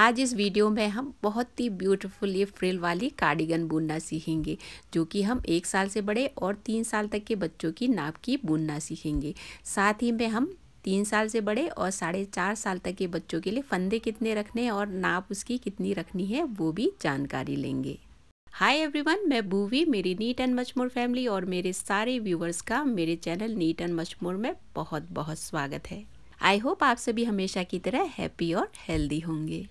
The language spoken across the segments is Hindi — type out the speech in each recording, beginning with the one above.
आज इस वीडियो में हम बहुत ही ब्यूटीफुल ये फ्रिल वाली कार्डिगन बुनना सीखेंगे जो कि हम एक साल से बड़े और तीन साल तक के बच्चों की नाप की बुनना सीखेंगे साथ ही में हम तीन साल से बड़े और साढ़े चार साल तक के बच्चों के लिए फंदे कितने रखने और नाप उसकी कितनी रखनी है वो भी जानकारी लेंगे हाय एवरीवन मैं बूवी मेरी नीट एंड मचमोर फैमिली और मेरे सारे व्यूवर्स का मेरे चैनल नीट एंड मचमोर में बहुत बहुत स्वागत है आई होप आप सभी हमेशा की तरह हैप्पी और हेल्दी होंगे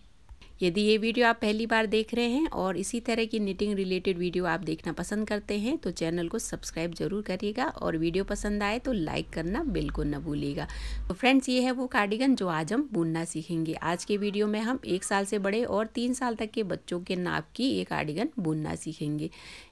यदि ये वीडियो आप पहली बार देख रहे हैं और इसी तरह की निटिंग रिलेटेड वीडियो आप देखना पसंद करते हैं तो चैनल को सब्सक्राइब जरूर करिएगा और वीडियो पसंद आए तो लाइक करना बिल्कुल न भूलिएगा तो फ्रेंड्स ये है वो कार्डिगन जो आज हम बुनना सीखेंगे आज के वीडियो में हम एक साल से बड़े और तीन साल तक के बच्चों के नाप की ये कार्डिगन बुनना सीखेंगे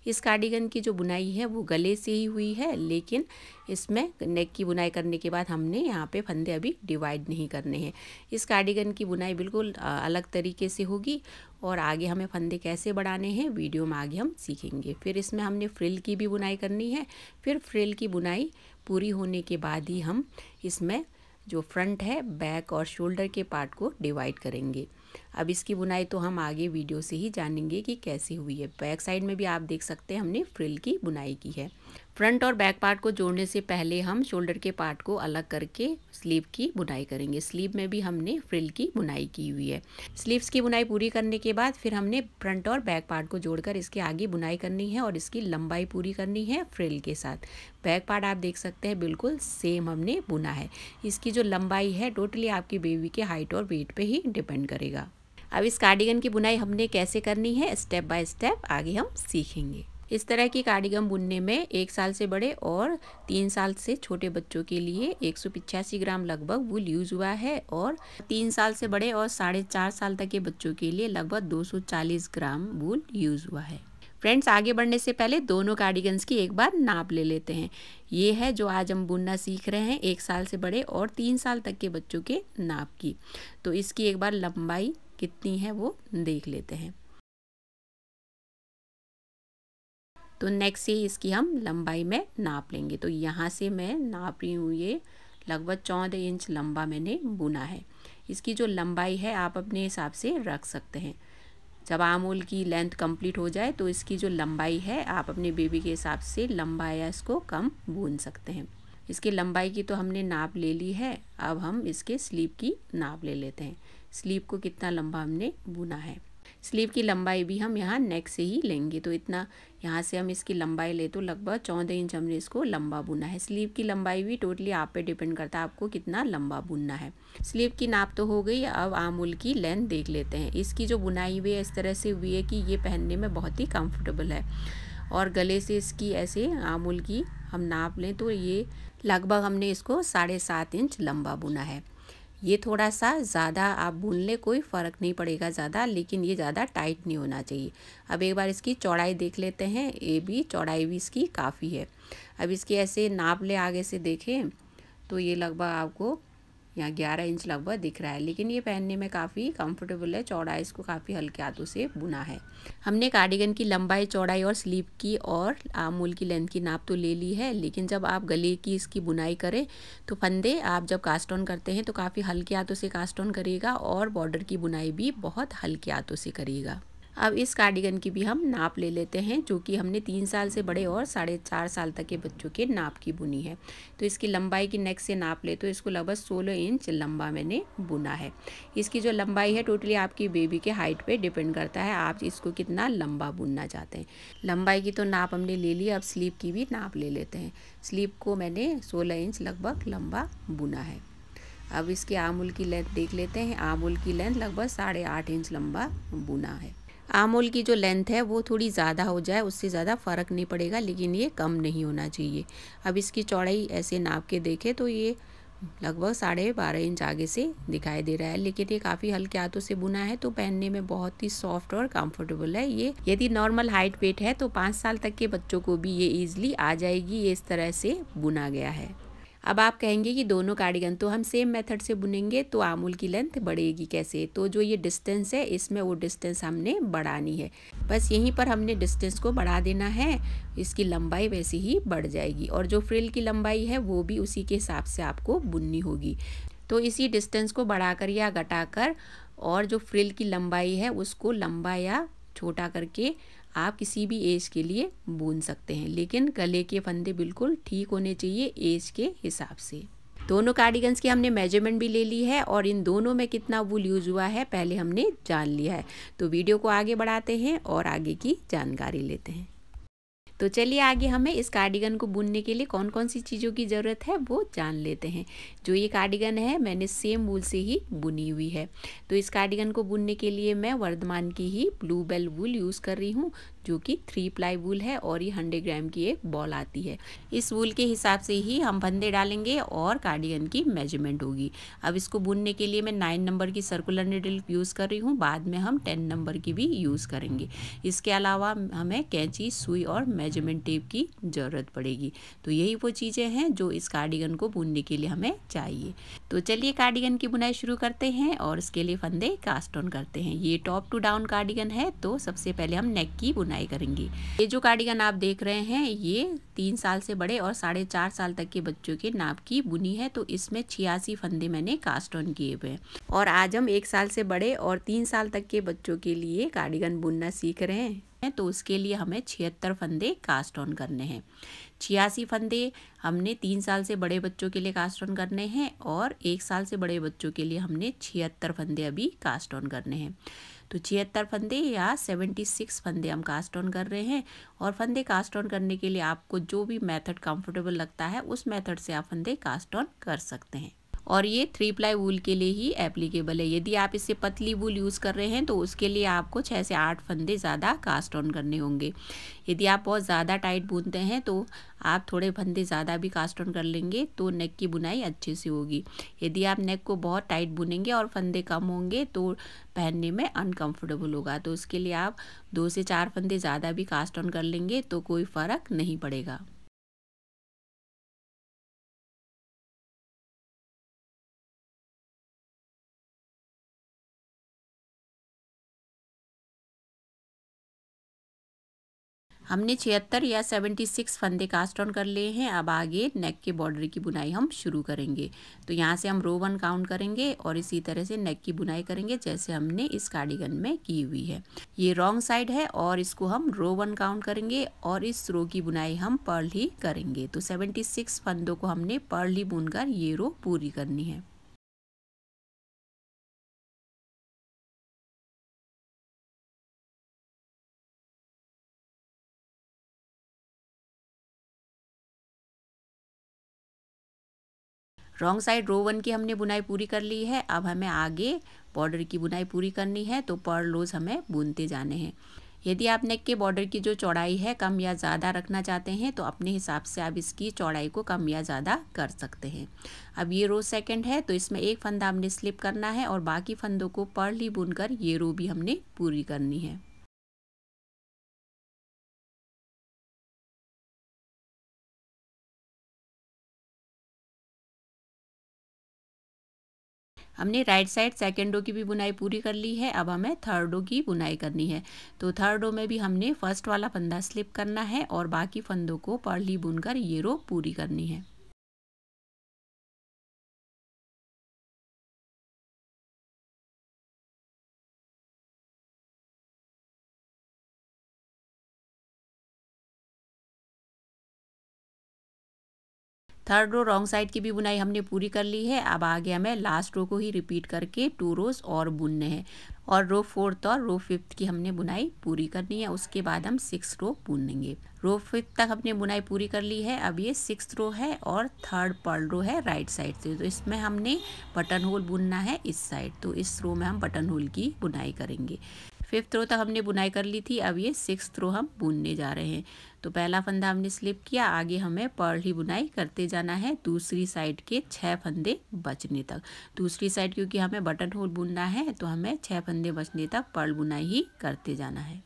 इस कार्डिगन की जो बुनाई है वो गले से ही हुई है लेकिन इसमें नेक की बुनाई करने के बाद हमने यहाँ पे फंदे अभी डिवाइड नहीं करने हैं इस कार्डिगन की बुनाई बिल्कुल अलग तरीके से होगी और आगे हमें फंदे कैसे बढ़ाने हैं वीडियो में आगे हम सीखेंगे फिर इसमें हमने फ्रिल की भी बुनाई करनी है फिर फ्रिल की बुनाई पूरी होने के बाद ही हम इसमें जो फ्रंट है बैक और शोल्डर के पार्ट को डिवाइड करेंगे अब इसकी बुनाई तो हम आगे वीडियो से ही जानेंगे कि कैसे हुई है बैक साइड में भी आप देख सकते हैं हमने फ्रिल की बुनाई की है फ्रंट और बैक पार्ट को जोड़ने से पहले हम शोल्डर के पार्ट को अलग करके स्लीव की बुनाई करेंगे स्लीव में भी हमने फ्रिल की बुनाई की हुई है स्लीव्स की बुनाई पूरी करने के बाद फिर हमने फ्रंट और बैक पार्ट को जोड़कर इसके आगे बुनाई करनी है और इसकी लंबाई पूरी करनी है फ्रिल के साथ बैक पार्ट आप देख सकते हैं बिल्कुल सेम हमने बुना है इसकी जो लंबाई है टोटली आपकी बेबी के हाइट और वेट पर ही डिपेंड करेगा अब इस कार्डिगन की बुनाई हमने कैसे करनी है स्टेप बाय स्टेप आगे हम सीखेंगे इस तरह की कार्डिगम बुनने में एक साल से बड़े और तीन साल से छोटे बच्चों के लिए एक ग्राम लगभग वूल यूज हुआ है और तीन साल से बड़े और साढ़े चार साल तक के बच्चों के लिए लगभग 240 ग्राम वूल यूज हुआ है फ्रेंड्स आगे बढ़ने से पहले दोनों कार्डिगन्स की एक बार नाप ले लेते हैं ये है जो आज हम बुनना सीख रहे हैं एक साल से बड़े और तीन साल तक के बच्चों के नाप की तो इसकी एक बार लंबाई कितनी है वो देख लेते हैं तो नेक्स्ट से इसकी हम लंबाई में नाप लेंगे तो यहाँ से मैं नाप रही हूँ ये लगभग चौदह इंच लंबा मैंने बुना है इसकी जो लंबाई है आप अपने हिसाब से रख सकते हैं जब आम की लेंथ कंप्लीट हो जाए तो इसकी जो लंबाई है आप अपने बेबी के हिसाब से लंबा या इसको कम बुन सकते हैं इसकी लंबाई की तो हमने नाप ले ली है अब हम इसके स्लीप की नाप ले लेते हैं स्लीप को कितना लंबा हमने बुना है स्लीव की लंबाई भी हम यहाँ नेक से ही लेंगे तो इतना यहाँ से हम इसकी लंबाई ले तो लगभग चौदह इंच हमने इसको लंबा बुना है स्लीव की लंबाई भी टोटली आप पे डिपेंड करता है आपको कितना लंबा बुनना है स्लीव की नाप तो हो गई अब आमूल की लेंथ देख लेते हैं इसकी जो बुनाई हुई है इस तरह से हुई है कि ये पहनने में बहुत ही कम्फर्टेबल है और गले से इसकी ऐसे आमूल की हम नाप लें तो ये लगभग हमने इसको साढ़े सात इंच लंबा बुना है ये थोड़ा सा ज़्यादा आप भून कोई फ़र्क नहीं पड़ेगा ज़्यादा लेकिन ये ज़्यादा टाइट नहीं होना चाहिए अब एक बार इसकी चौड़ाई देख लेते हैं ये भी चौड़ाई भी इसकी काफ़ी है अब इसकी ऐसे नाप ले आगे से देखें तो ये लगभग आपको यहाँ ग्यारह इंच लगभग दिख रहा है लेकिन ये पहनने में काफ़ी कंफर्टेबल है चौड़ाई इसको काफ़ी हल्के हाथों से बुना है हमने कार्डिगन की लंबाई चौड़ाई और स्लीप की और आमूल की लेंथ की नाप तो ले ली है लेकिन जब आप गले की इसकी बुनाई करें तो फंदे आप जब कास्ट ऑन करते हैं तो काफ़ी हल्के हाथों से कास्ट ऑन करिएगा और बॉर्डर की बुनाई भी बहुत हल्के हाथों से करिएगा अब इस कार्डिगन की भी हम नाप ले लेते हैं जो कि हमने तीन साल से बड़े और साढ़े चार साल तक के बच्चों के नाप की बुनी है तो इसकी लंबाई की नेक से नाप ले तो इसको लगभग सोलह इंच लंबा मैंने बुना है इसकी जो लंबाई है टोटली आपकी बेबी के हाइट पर डिपेंड करता है आप इसको कितना लंबा बुनना चाहते हैं लंबाई की तो नाप हमने ले ली अब स्लीप की भी नाप ले लेते हैं स्लीप को मैंने सोलह इंच लगभग लंबा बुना है अब इसके आमूल की लेंथ देख लेते हैं आमूल की लेंथ लगभग साढ़े आठ इंच लंबा बुना है आम होल की जो लेंथ है वो थोड़ी ज़्यादा हो जाए उससे ज़्यादा फ़र्क नहीं पड़ेगा लेकिन ये कम नहीं होना चाहिए अब इसकी चौड़ाई ऐसे नाप के देखें तो ये लगभग साढ़े बारह इंच आगे से दिखाई दे रहा है लेकिन ये काफ़ी हल्के हाथों से बुना है तो पहनने में बहुत ही सॉफ्ट और कंफर्टेबल है ये यदि नॉर्मल हाइट वेट है तो पाँच साल तक के बच्चों को भी ये ईजिली आ जाएगी ये इस तरह से बुना गया है अब आप कहेंगे कि दोनों कार्डिगन तो हम सेम मेथड से बुनेंगे तो आमूल की लेंथ बढ़ेगी कैसे तो जो ये डिस्टेंस है इसमें वो डिस्टेंस हमने बढ़ानी है बस यहीं पर हमने डिस्टेंस को बढ़ा देना है इसकी लंबाई वैसे ही बढ़ जाएगी और जो फ्रिल की लंबाई है वो भी उसी के हिसाब से आपको बुननी होगी तो इसी डिस्टेंस को बढ़ाकर या घटाकर और जो फ्रिल की लंबाई है उसको लंबा या छोटा करके आप किसी भी एज के लिए बुन सकते हैं लेकिन गले के फंदे बिल्कुल ठीक होने चाहिए एज के हिसाब से दोनों कार्डिगन्स की हमने मेजरमेंट भी ले ली है और इन दोनों में कितना वूल यूज़ हुआ है पहले हमने जान लिया है तो वीडियो को आगे बढ़ाते हैं और आगे की जानकारी लेते हैं तो चलिए आगे हमें इस कार्डिगन को बुनने के लिए कौन कौन सी चीज़ों की ज़रूरत है वो जान लेते हैं जो ये कार्डिगन है मैंने सेम वूल से ही बुनी हुई है तो इस कार्डिगन को बुनने के लिए मैं वर्धमान की ही ब्लू बेल वूल यूज़ कर रही हूँ जो कि थ्री प्लाई वूल है और ये हंड्रेड ग्राम की एक बॉल आती है इस वूल के हिसाब से ही हम फंदे डालेंगे और कार्डिगन की मेजरमेंट होगी अब इसको बुनने के लिए मैं नाइन नंबर की सर्कुलर निडल यूज़ कर रही हूँ बाद में हम टेन नंबर की भी यूज़ करेंगे इसके अलावा हमें कैंची सुई और मेजरमेंट टेप की ज़रूरत पड़ेगी तो यही वो चीज़ें हैं जो इस कार्डिगन को बुनने के लिए हमें चाहिए तो चलिए कार्डिगन की बुनाई शुरू करते हैं और इसके लिए फंदे कास्ट ऑन करते हैं ये टॉप टू डाउन कार्डिगन है तो सबसे पहले हम नेक की बुनाई करेंगी ये जो कार्डिगन आप देख रहे हैं ये तीन साल से बड़े और साढ़े चार साल तक के बच्चों के नाप की बुनी है तो इसमें छियासी फंदे मैंने कास्ट ऑन किए हुए हैं और आज हम एक साल से बड़े और तीन साल तक के बच्चों के लिए कार्डिगन बुनना सीख रहे हैं हैं तो उसके लिए हमें छिहत्तर फंदे कास्ट ऑन करने हैं छियासी फंदे हमने तीन साल से बड़े बच्चों के लिए कास्ट ऑन करने हैं और एक साल से बड़े बच्चों के लिए हमने छिहत्तर फंदे अभी कास्ट ऑन करने हैं तो छिहत्तर फंदे या सेवेंटी सिक्स फंदे हम कास्ट ऑन कर रहे हैं और फंदे कास्ट ऑन करने के लिए आपको जो भी मेथड कंफर्टेबल लगता है उस मेथड से आप फंदे कास्ट ऑन कर सकते हैं और ये थ्री प्लाई वूल के लिए ही एप्लीकेबल है यदि आप इससे पतली वूल यूज़ कर रहे हैं तो उसके लिए आपको छः से आठ फंदे ज़्यादा कास्ट ऑन करने होंगे यदि आप बहुत ज़्यादा टाइट बुनते हैं तो आप थोड़े फंदे ज़्यादा भी कास्ट ऑन कर लेंगे तो नेक की बुनाई अच्छे से होगी यदि आप नेक को बहुत टाइट बुनेंगे और फंदे कम होंगे तो पहनने में अनकम्फर्टेबल होगा तो उसके लिए आप दो से चार फंदे ज़्यादा भी कास्ट ऑन कर लेंगे तो कोई फ़र्क नहीं पड़ेगा हमने छिहत्तर या सेवेंटी सिक्स फंदे कास्ट ऑन कर लिए हैं अब आगे नेक के बॉर्डर की बुनाई हम शुरू करेंगे तो यहाँ से हम रो वन काउंट करेंगे और इसी तरह से नेक की बुनाई करेंगे जैसे हमने इस कार्डिगन में की हुई है ये रॉन्ग साइड है और इसको हम रो वन काउंट करेंगे और इस रो की बुनाई हम पर्ल ही करेंगे तो सेवेंटी सिक्स फंदों को हमने पर्ल ही बुनकर ये रो पूरी करनी है रॉन्ग साइड रो वन की हमने बुनाई पूरी कर ली है अब हमें आगे बॉर्डर की बुनाई पूरी करनी है तो पर लोज हमें बुनते जाने हैं यदि आप नेक के बॉर्डर की जो चौड़ाई है कम या ज़्यादा रखना चाहते हैं तो अपने हिसाब से आप इसकी चौड़ाई को कम या ज़्यादा कर सकते हैं अब ये रो सेकंड है तो इसमें एक फंदा हमने स्लिप करना है और बाकी फंदों को पर्ली बुनकर ये रो भी हमने पूरी करनी है हमने राइट साइड सेकेंड डो की भी बुनाई पूरी कर ली है अब हमें थर्ड डो की बुनाई करनी है तो थर्ड डो में भी हमने फर्स्ट वाला फंदा स्लिप करना है और बाकी फंदों को पर्ली बुनकर ये रो पूरी करनी है थर्ड रो रॉन्ग साइड की भी बुनाई हमने पूरी कर ली है अब आगे हमें लास्ट रो को ही रिपीट करके टू रोज और बुनने हैं और रो फोर्थ और रो फिफ्थ की हमने बुनाई पूरी करनी है उसके बाद हम सिक्स रो बुनेंगे रो फिफ्थ तक हमने बुनाई पूरी कर ली है अब ये सिक्स रो है और थर्ड पर्ल रो है राइट साइड से तो इसमें हमने बटन होल बुनना है इस साइड तो इस रो में हम बटन होल की बुनाई करेंगे फिफ्थ रो तक हमने बुनाई कर ली थी अब ये सिक्स रो हम बुनने जा रहे हैं तो पहला फंदा हमने स्लिप किया आगे हमें पर्ल ही बुनाई करते जाना है दूसरी साइड के छः फंदे बचने तक दूसरी साइड क्योंकि हमें बटन होल बुनना है तो हमें छः फंदे बचने तक पर्ल बुनाई ही करते जाना है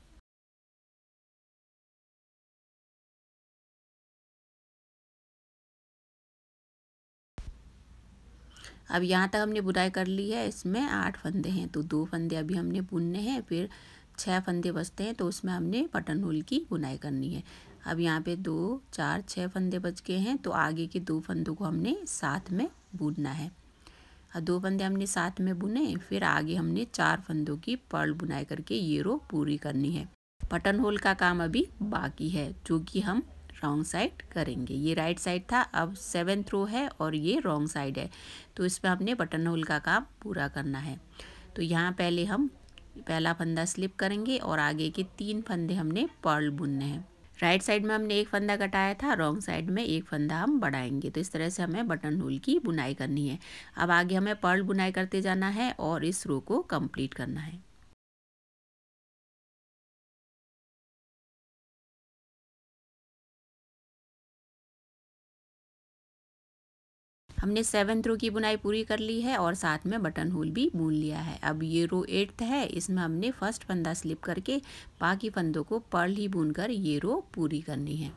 अब यहाँ तक हमने बुनाई कर ली है इसमें आठ फंदे हैं तो दो फंदे अभी हमने बुनने हैं फिर छः फंदे बचते हैं तो उसमें हमने बटन होल की बुनाई करनी है अब यहाँ पे दो चार छः फंदे बच गए हैं तो आगे के दो फंदों को हमने साथ में बुनना है और दो फंदे हमने साथ में बुने फिर आगे हमने चार फंदों की पर्ल बुनाई करके ये रो पूरी करनी है बटन होल का काम अभी बाकी है जो कि हम रॉन्ग साइड करेंगे ये राइट साइड था अब सेवन थ्रो है और ये रॉन्ग साइड है तो इसमें हमने बटन होल का काम पूरा करना है तो यहाँ पहले हम पहला फंदा स्लिप करेंगे और आगे के तीन फंदे हमने पर्ल बुनने हैं राइट साइड में हमने एक फंदा कटाया था रॉन्ग साइड में एक फंदा हम बढ़ाएंगे तो इस तरह से हमें बटन होल की बुनाई करनी है अब आगे हमें पर्ल बुनाई करते जाना है और इस रो को कंप्लीट करना है हमने सेवन रो की बुनाई पूरी कर ली है और साथ में बटन होल भी बुन लिया है अब ये रो एट्थ है इसमें हमने फर्स्ट फंदा स्लिप करके बाकी फंदों को पर्ल ही बुनकर ये रो पूरी करनी है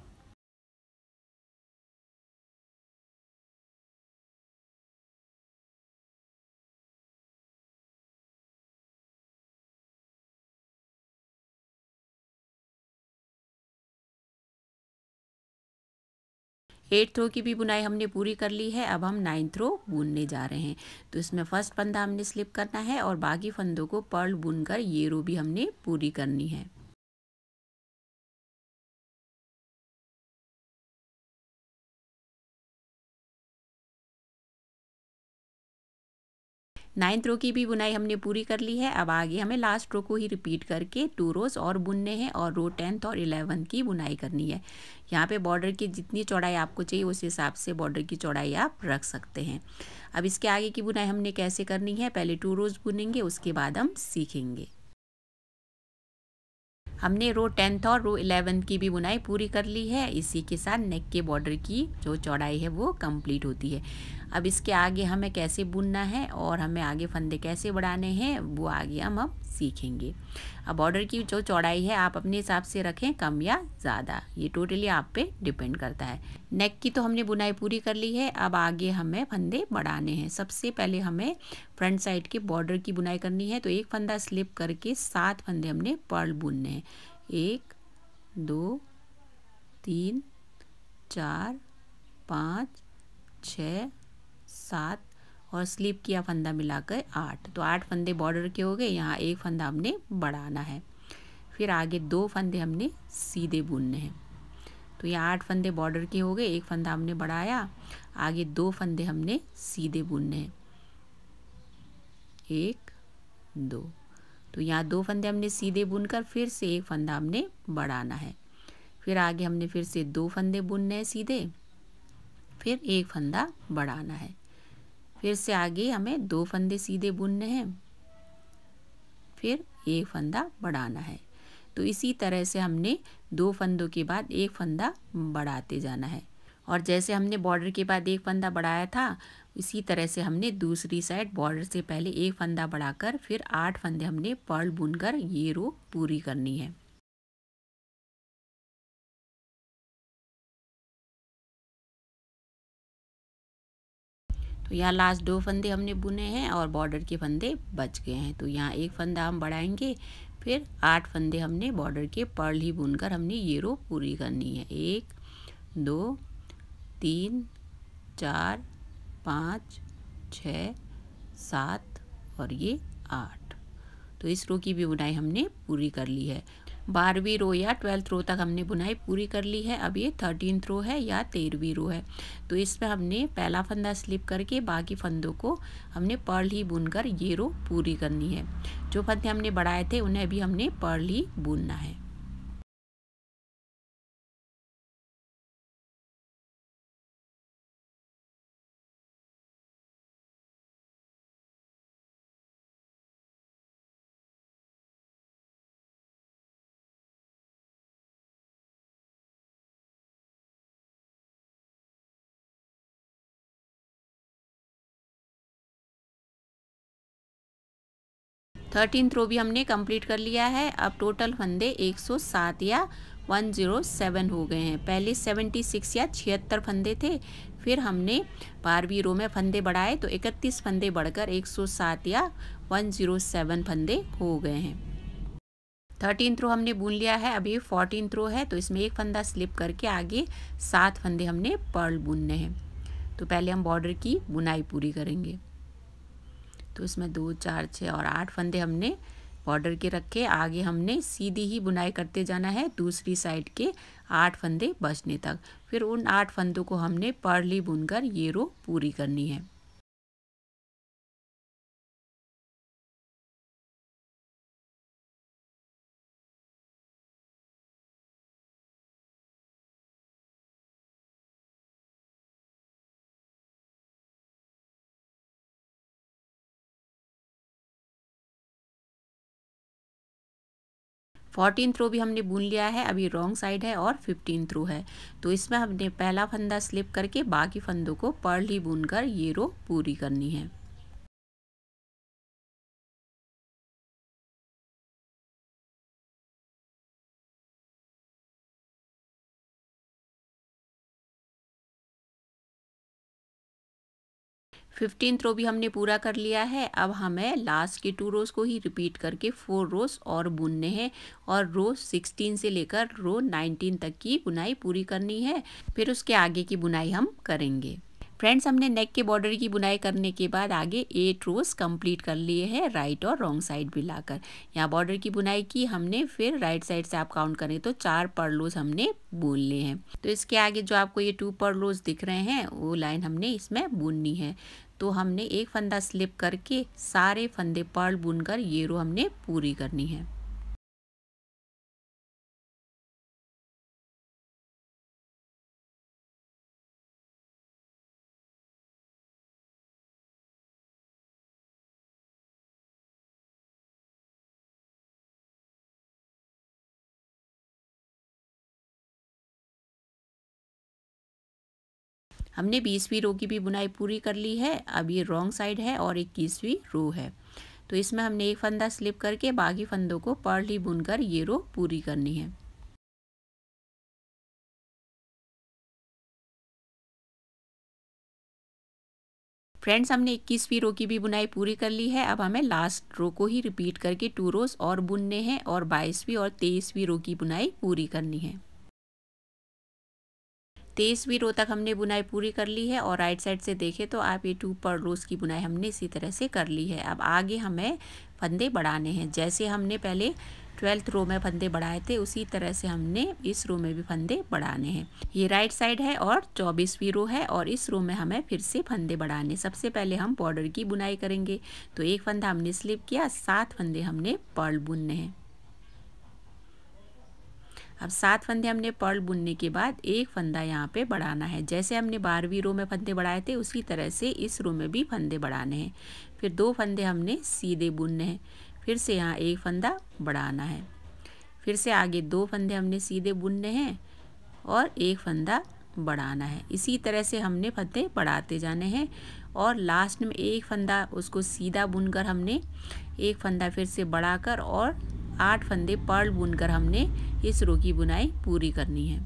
एट रो की भी बुनाई हमने पूरी कर ली है अब हम नाइन्थ रो बुनने जा रहे हैं तो इसमें फर्स्ट फंदा हमने स्लिप करना है और बाकी फंदों को पर्ल बुनकर ये रो भी हमने पूरी करनी है नाइन्थ रो की भी बुनाई हमने पूरी कर ली है अब आगे हमें लास्ट रो को ही रिपीट करके टू रोज़ और बुनने हैं और रो टेंथ और इलेवंथ की बुनाई करनी है यहाँ पे बॉर्डर की जितनी चौड़ाई आपको चाहिए उस हिसाब से बॉर्डर की चौड़ाई आप रख सकते हैं अब इसके आगे की बुनाई हमने कैसे करनी है पहले टू रोज़ बुनेंगे उसके बाद हम सीखेंगे हमने रो टेंथ और रो इलेवेंथ की भी बुनाई पूरी कर ली है इसी के साथ नेक के बॉर्डर की जो चौड़ाई है वो कंप्लीट होती है अब इसके आगे हमें कैसे बुनना है और हमें आगे फंदे कैसे बढ़ाने हैं वो आगे हम अब सीखेंगे अब बॉर्डर की जो चौड़ाई है आप अपने हिसाब से रखें कम या ज़्यादा ये टोटली आप पे डिपेंड करता है नेक की तो हमने बुनाई पूरी कर ली है अब आगे हमें फंदे बढ़ाने हैं सबसे पहले हमें फ्रंट साइड के बॉर्डर की बुनाई करनी है तो एक फंदा स्लिप करके सात फंदे हमने पर्ल बुनने हैं एक दो तीन चार पाँच छ सात और स्लिप किया फंदा मिलाकर आठ तो आठ फंदे बॉर्डर के हो गए यहाँ एक फंदा हमने बढ़ाना है फिर आगे दो फंदे हमने सीधे बुनने हैं तो ये आठ फंदे बॉर्डर के हो गए एक फंदा हमने बढ़ाया आगे दो फंदे हमने सीधे बुनने हैं एक दो तो यहाँ दो फंदे हमने सीधे बुनकर फिर से एक फंदा हमने बढ़ाना है फिर आगे हमने फिर से दो फंदे बुनने हैं सीधे फिर एक फंदा बढ़ाना है फिर से आगे हमें दो फंदे सीधे बुनने हैं फिर एक फंदा बढ़ाना है तो इसी तरह से हमने दो फंदों के बाद एक फंदा बढ़ाते जाना है और जैसे हमने बॉर्डर के बाद एक फंदा बढ़ाया था इसी तरह से हमने दूसरी साइड बॉर्डर से पहले एक फंदा बढ़ाकर फिर आठ फंदे हमने पर्ल बुनकर ये रो पूरी करनी है तो यहाँ लास्ट दो फंदे हमने बुने हैं और बॉर्डर के फंदे बच गए हैं तो यहाँ एक फंदा हम बढ़ाएंगे फिर आठ फंदे हमने बॉर्डर के पर्ल ही बुनकर हमने ये रो पूरी करनी है एक दो तीन चार पाँच छ सात और ये आठ तो इस रो की भी बुनाई हमने पूरी कर ली है बारहवीं रो या ट्वेल्थ रो तक हमने बुनाई पूरी कर ली है अब ये थर्टीन रो है या तेरहवीं रो है तो इसमें हमने पहला फंदा स्लिप करके बाकी फंदों को हमने पर्ल ही बुनकर ये रो पूरी करनी है जो फंदे हमने बढ़ाए थे उन्हें भी हमने पर्ल ही बुनना है थर्टीन थ्रो भी हमने कंप्लीट कर लिया है अब टोटल फंदे 107 या 107 हो गए हैं पहले 76 या छिहत्तर फंदे थे फिर हमने बारहवीं रो में फंदे बढ़ाए तो 31 फंदे बढ़कर 107 या 107 फंदे हो गए हैं थर्टीन थ्रो हमने बुन लिया है अभी फोर्टीन थ्रो है तो इसमें एक फंदा स्लिप करके आगे सात फंदे हमने पर्ल बुनने हैं तो पहले हम बॉर्डर की बुनाई पूरी करेंगे तो इसमें दो चार छः और आठ फंदे हमने बॉर्डर के रखे आगे हमने सीधी ही बुनाई करते जाना है दूसरी साइड के आठ फंदे बचने तक फिर उन आठ फंदों को हमने पर्ली बुनकर ये रो पूरी करनी है फोर्टीन थ्रो भी हमने बुन लिया है अभी रॉन्ग साइड है और फिफ्टीन थ्रो है तो इसमें हमने पहला फंदा स्लिप करके बाकी फंदों को पर्ल ही बुनकर कर ये रो पूरी करनी है फिफ्टीन रो भी हमने पूरा कर लिया है अब हमें लास्ट के टू रोज़ को ही रिपीट करके फोर रोज़ और बुनने हैं और रो सिक्सटीन से लेकर रो नाइनटीन तक की बुनाई पूरी करनी है फिर उसके आगे की बुनाई हम करेंगे फ्रेंड्स हमने नेक के बॉर्डर की बुनाई करने के बाद आगे एट रोज कंप्लीट कर लिए हैं राइट और रॉन्ग साइड भी लाकर यहाँ बॉर्डर की बुनाई की हमने फिर राइट साइड से आप काउंट करें तो चार पर्लोज हमने बुन लिए हैं तो इसके आगे जो आपको ये टू पर्लोज दिख रहे हैं वो लाइन हमने इसमें बुननी है तो हमने एक फंदा स्लिप करके सारे फंदे पर्ल बुनकर ये रो हमने पूरी करनी है हमने बीसवीं रो की भी बुनाई पूरी कर ली है अब ये रॉन्ग साइड है और इक्कीसवीं रो है तो इसमें हमने एक फंदा स्लिप करके बाकी फंदों को पर्ली बुनकर ये रो पूरी करनी है फ्रेंड्स हमने इक्कीसवीं रो की भी बुनाई पूरी कर ली है अब हमें लास्ट रो को ही रिपीट करके टू रोज और बुनने हैं और बाईसवीं और तेईसवीं रो की बुनाई पूरी करनी है तेईसवीं रो तक हमने बुनाई पूरी कर ली है और राइट साइड से देखें तो आप ये टू पर रोज़ की बुनाई हमने इसी तरह से कर ली है अब आगे हमें फंदे बढ़ाने हैं जैसे हमने पहले ट्वेल्थ रो में फंदे बढ़ाए थे उसी तरह से हमने इस रो में भी फंदे बढ़ाने हैं ये राइट साइड है और चौबीसवीं रो है और इस रो में हमें फिर से फंदे बढ़ाने सबसे पहले हम बॉर्डर की बुनाई करेंगे तो एक फंदा हमने स्लिप किया सात फंदे हमने पर्ल बुनने हैं अब सात फंदे हमने पर्ल बुनने के बाद एक फंदा यहाँ पे बढ़ाना है जैसे हमने बारहवीं रो में फंदे बढ़ाए थे उसी तरह से इस रो में भी फंदे बढ़ाने हैं फिर दो फंदे हमने सीधे बुनने हैं फिर से यहाँ एक फंदा बढ़ाना है फिर से आगे दो फंदे हमने सीधे बुनने हैं और एक फंदा बढ़ाना है इसी तरह से हमने फंदे बढ़ाते जाने हैं और लास्ट में एक फंदा उसको सीधा बुनकर हमने एक फंदा फिर से बढ़ाकर और आठ फंदे पर्ल बुनकर हमने इस रो की बुनाई पूरी करनी है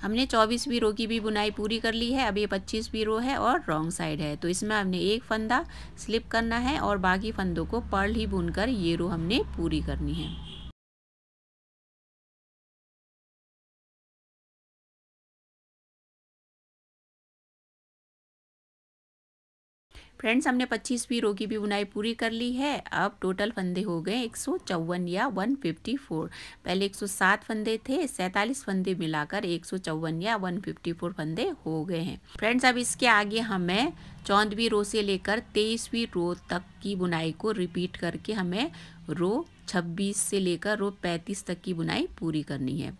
हमने चौबीसवीं रो की भी बुनाई पूरी कर ली है अब ये पच्चीसवीं रो है और रॉन्ग साइड है तो इसमें हमने एक फंदा स्लिप करना है और बाकी फंदों को पर्ल ही बुनकर ये रो हमने पूरी करनी है फ्रेंड्स हमने पच्चीसवीं रो की भी बुनाई पूरी कर ली है अब टोटल फंदे हो गए एक या 154 पहले 107 फंदे थे सैंतालीस फंदे मिलाकर एक या 154 फंदे हो गए हैं फ्रेंड्स अब इसके आगे हमें चौदहवीं रो से लेकर तेईसवीं रो तक की बुनाई को रिपीट करके हमें रो 26 से लेकर रो 35 तक की बुनाई पूरी करनी है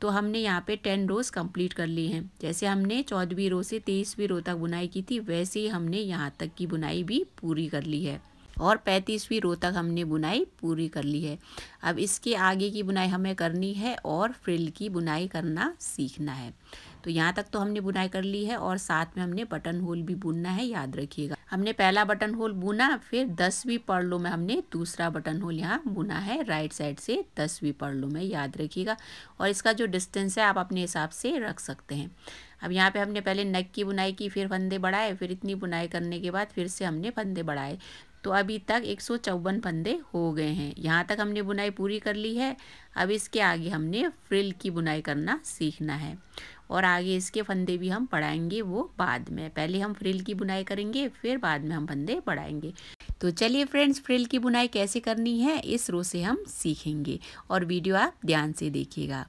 तो हमने यहाँ पे टेन रोज़ कंप्लीट कर ली हैं जैसे हमने चौदहवीं रो से तेईसवीं रो तक बुनाई की थी वैसे ही हमने यहाँ तक की बुनाई भी पूरी कर ली है और पैंतीसवीं रो तक हमने बुनाई पूरी कर ली है अब इसके आगे की बुनाई हमें करनी है और फ्रिल की बुनाई करना सीखना है तो यहाँ तक तो हमने बुनाई कर ली है और साथ में हमने बटन होल भी बुनना है याद रखिएगा हमने पहला बटन होल बुना फिर दसवीं पर्लो में हमने दूसरा बटन होल यहाँ बुना है राइट साइड से दसवीं पर्लो में याद रखिएगा और इसका जो डिस्टेंस है आप अपने हिसाब से रख सकते हैं अब यहाँ पे हमने पहले नक की बुनाई की फिर फंदे बढ़ाए फिर इतनी बुनाई करने के बाद फिर से हमने फंदे बढ़ाए तो अभी तक एक फंदे हो गए हैं यहाँ तक हमने बुनाई पूरी कर ली है अब इसके आगे हमने फ्रिल की बुनाई करना सीखना है और आगे इसके फंदे भी हम पढ़ाएंगे वो बाद में पहले हम फ्रिल की बुनाई करेंगे फिर बाद में हम फंदे पढ़ाएंगे तो चलिए फ्रेंड्स फ्रिल की बुनाई कैसे करनी है इस रो से हम सीखेंगे और वीडियो आप ध्यान से देखिएगा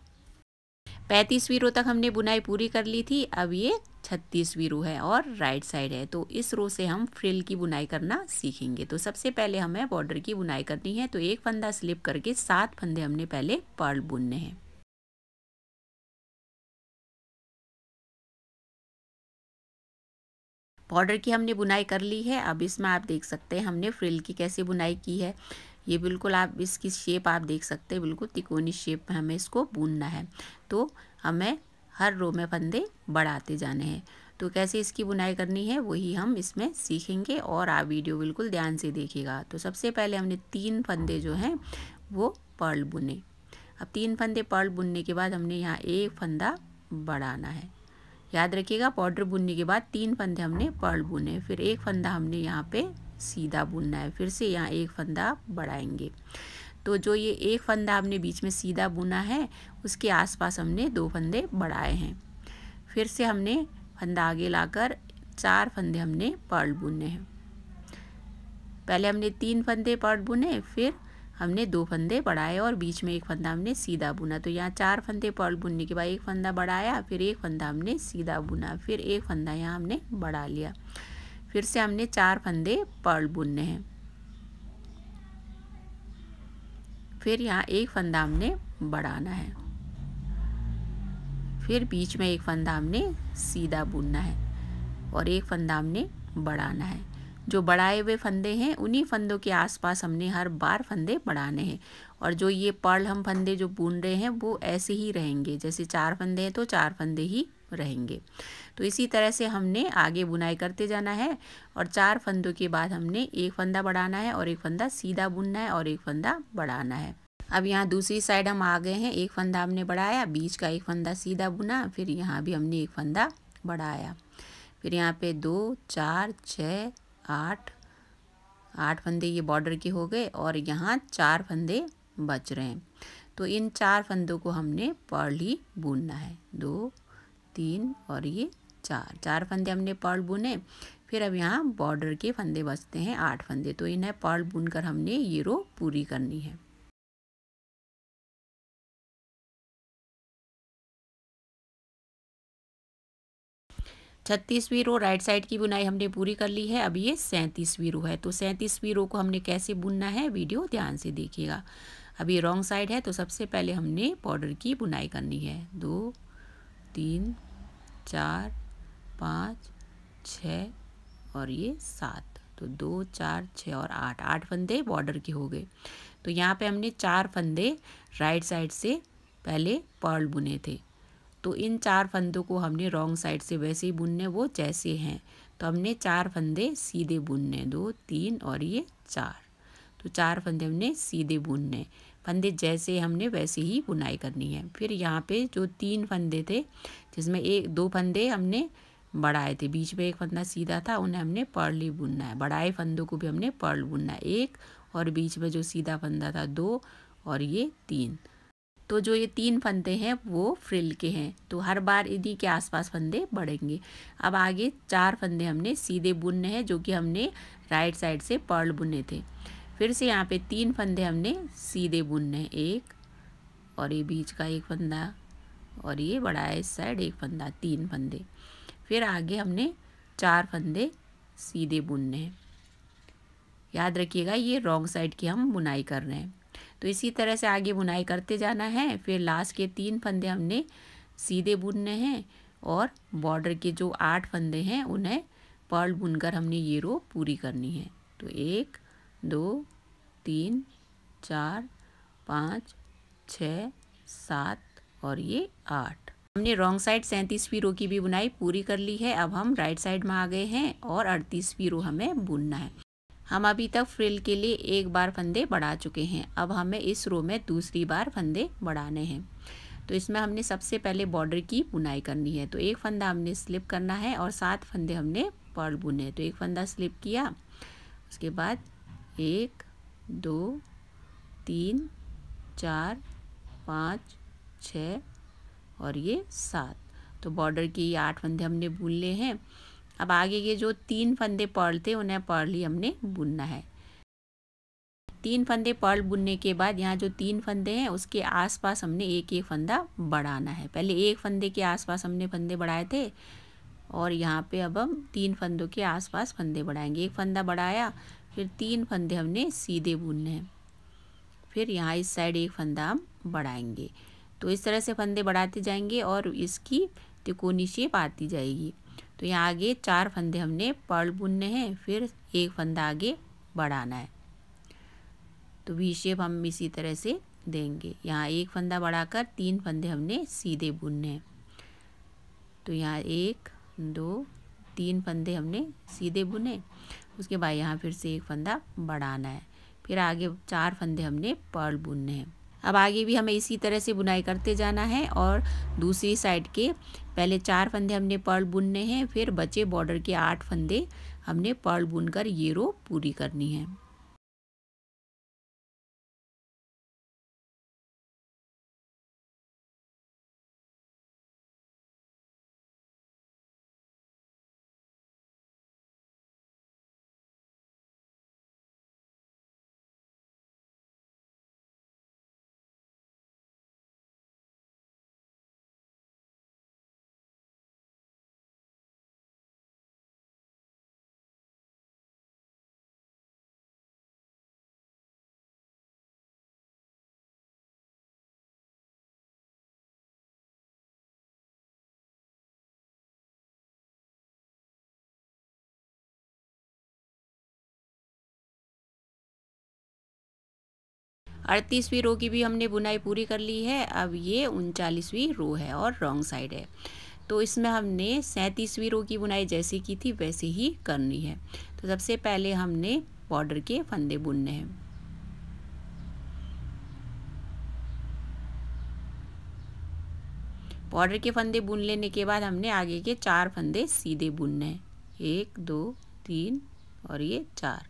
पैंतीसवीं रो तक हमने बुनाई पूरी कर ली थी अब ये छत्तीसवीं रो है और राइट साइड है तो इस रो से हम फ्रिल की बुनाई करना सीखेंगे तो सबसे पहले हमें बॉर्डर की बुनाई करनी है तो एक फंदा स्लिप करके सात फंदे हमने पहले पर्ल बुनने हैं बॉर्डर की हमने बुनाई कर ली है अब इसमें आप देख सकते हैं हमने फ्रिल की कैसे बुनाई की है ये बिल्कुल आप इसकी शेप आप देख सकते हैं बिल्कुल तिकोनी शेप में हमें इसको बुनना है तो हमें हर रो में फंदे बढ़ाते जाने हैं तो कैसे इसकी बुनाई करनी है वही हम इसमें सीखेंगे और आप वीडियो बिल्कुल ध्यान से देखिएगा तो सबसे पहले हमने तीन फंदे जो हैं वो पर्ल बुने अब तीन फंदे पर्ल बुनने के बाद हमने यहाँ एक फंदा बढ़ाना है याद रखिएगा पाउडर बुनने के बाद तीन फंदे हमने पर्ल बुने फिर एक फंदा हमने यहाँ पे सीधा बुनना है फिर से यहाँ एक फंदा बढ़ाएंगे तो जो ये एक फंदा हमने बीच में सीधा बुना है उसके आसपास हमने दो फंदे बढ़ाए हैं फिर से हमने फंदा आगे लाकर चार फंदे हमने पर्ल बुने हैं पहले हमने तीन फंदे पर्ल बुने फिर हमने दो फंदे बढ़ाए और बीच में एक फंदा हमने सीधा बुना तो यहाँ चार फंदे पर्ल बुनने के बाद एक फंदा बढ़ाया फिर एक फंदा हमने सीधा बुना फिर एक फंदा यहाँ हमने बढ़ा लिया फिर से हमने चार फंदे पर्ल बुनने हैं फिर यहाँ एक फंदा हमने बढ़ाना है फिर बीच में एक फंदा हमने सीधा बुनना है और एक फंदा हमने बढ़ाना है जो बढ़ाए हुए फंदे हैं उन्हीं फंदों के आसपास हमने हर बार फंदे बढ़ाने हैं और जो ये पर्ल हम फंदे जो बुन रहे हैं वो ऐसे ही रहेंगे जैसे चार फंदे हैं तो चार फंदे ही रहेंगे तो इसी तरह से हमने आगे बुनाई करते जाना है और चार फंदों के बाद हमने एक फंदा बढ़ाना है और एक फंदा सीधा बुनना है और एक फंदा बढ़ाना है अब यहाँ दूसरी साइड हम आ गए हैं एक फंदा हमने बढ़ाया बीच का एक फंदा सीधा बुना फिर यहाँ भी हमने एक फंदा बढ़ाया फिर यहाँ पे दो चार छः आठ आठ फंदे ये बॉर्डर के हो गए और यहाँ चार फंदे बच रहे हैं तो इन चार फंदों को हमने पर्ल ही बुनना है दो तीन और ये चार चार फंदे हमने पर्ल बुने फिर अब यहाँ बॉर्डर के फंदे बचते हैं आठ फंदे तो इन्हें पर्ल बुन कर हमने ये रो पूरी करनी है छत्तीसवीं रो राइट साइड की बुनाई हमने पूरी कर ली है अब ये सैंतीसवीं रो है तो सैंतीसवीं रो को हमने कैसे बुनना है वीडियो ध्यान से देखिएगा अब ये रॉन्ग साइड है तो सबसे पहले हमने बॉर्डर की बुनाई करनी है दो तीन चार पाँच छ और ये सात तो दो चार छः और आठ आठ फंदे बॉर्डर के हो गए तो यहाँ पे हमने चार फंदे राइट साइड से पहले पर्ल बुने थे तो इन चार फंदों को हमने रॉन्ग साइड से वैसे ही बुनने वो जैसे हैं तो हमने चार फंदे सीधे बुनने दो तीन और ये चार तो चार फंदे हमने सीधे बुनने फंदे जैसे हमने वैसे ही बुनाई करनी है फिर यहाँ पे जो तीन फंदे थे जिसमें एक दो फंदे हमने बढ़ाए थे बीच में एक फंदा सीधा था उन्हें हमने पर्ल ही बुनना है बढ़ाए फंदों को भी हमने पर्ल बुनना है एक और बीच में जो सीधा फंदा था दो और ये तीन तो जो ये तीन फंदे हैं वो फ्रिल के हैं तो हर बार इन्हीं के आसपास फंदे बढ़ेंगे अब आगे चार फंदे हमने सीधे बुनने हैं जो कि हमने राइट साइड से पर्ल बुने थे फिर से यहाँ पे तीन फंदे हमने सीधे बुनने हैं एक और ये बीच का एक फंदा और ये बड़ा है इस साइड एक फंदा तीन फंदे फिर आगे हमने चार फंदे सीधे बुनने हैं याद रखिएगा ये रॉन्ग साइड की हम बुनाई कर रहे हैं तो इसी तरह से आगे बुनाई करते जाना है फिर लास्ट के तीन फंदे हमने सीधे बुनने हैं और बॉर्डर के जो आठ फंदे हैं उन्हें पर्ल बुनकर हमने ये रो पूरी करनी है तो एक दो तीन चार पाँच छ सात और ये आठ हमने रॉन्ग साइड सैंतीसवीं रो की भी बुनाई पूरी कर ली है अब हम राइट साइड में आ गए हैं और अड़तीसवीं रो हमें बुनना है हम अभी तक फ्रिल के लिए एक बार फंदे बढ़ा चुके हैं अब हमें इस रो में दूसरी बार फंदे बढ़ाने हैं तो इसमें हमने सबसे पहले बॉर्डर की बुनाई करनी है तो एक फंदा हमने स्लिप करना है और सात फंदे हमने पर्ल बुने तो एक फंदा स्लिप किया उसके बाद एक दो तीन चार पाँच छ और ये सात तो बॉर्डर के ये आठ फंदे हमने बुन लिए हैं अब आगे ये जो तीन फंदे पर्ल थे उन्हें पर्ल ही हमने बुनना है तीन फंदे पर्ल बुनने के बाद यहाँ जो तीन फंदे हैं उसके आसपास हमने एक एक फंदा बढ़ाना है पहले एक फंदे के आसपास हमने फंदे बढ़ाए थे और यहाँ पे अब हम तीन फंदों के आसपास फंदे बढ़ाएंगे एक फंदा बढ़ाया फिर तीन फंदे हमने सीधे बुनने हैं फिर यहाँ इस साइड एक फंदा हम बढ़ाएंगे तो इस तरह से फंदे बढ़ाते जाएंगे और इसकी तिकोनी शेप आती जाएगी तो यहाँ आगे चार फंदे हमने पर्ल बुनने हैं फिर एक फंदा आगे बढ़ाना है तो वी शेप हम इसी तरह से देंगे यहाँ एक फंदा बढ़ाकर तीन फंदे हमने सीधे बुनने हैं तो यहाँ एक दो तीन फंदे हमने सीधे बुने उसके बाद यहाँ फिर से एक फंदा बढ़ाना है फिर आगे चार फंदे हमने पर्ल बुनने हैं अब आगे भी हमें इसी तरह से बुनाई करते जाना है और दूसरी साइड के पहले चार फंदे हमने पर्ल बुनने हैं फिर बचे बॉर्डर के आठ फंदे हमने पर्ल बुनकर ये रो पूरी करनी है अड़तीसवीं रो की भी हमने बुनाई पूरी कर ली है अब ये उनचालीसवीं रो है और रॉन्ग साइड है तो इसमें हमने सैंतीसवीं रो की बुनाई जैसी की थी वैसे ही करनी है तो सबसे पहले हमने बॉर्डर के फंदे बुनने हैं बॉर्डर के फंदे बुन लेने के बाद हमने आगे के चार फंदे सीधे बुनने हैं एक दो तीन और ये चार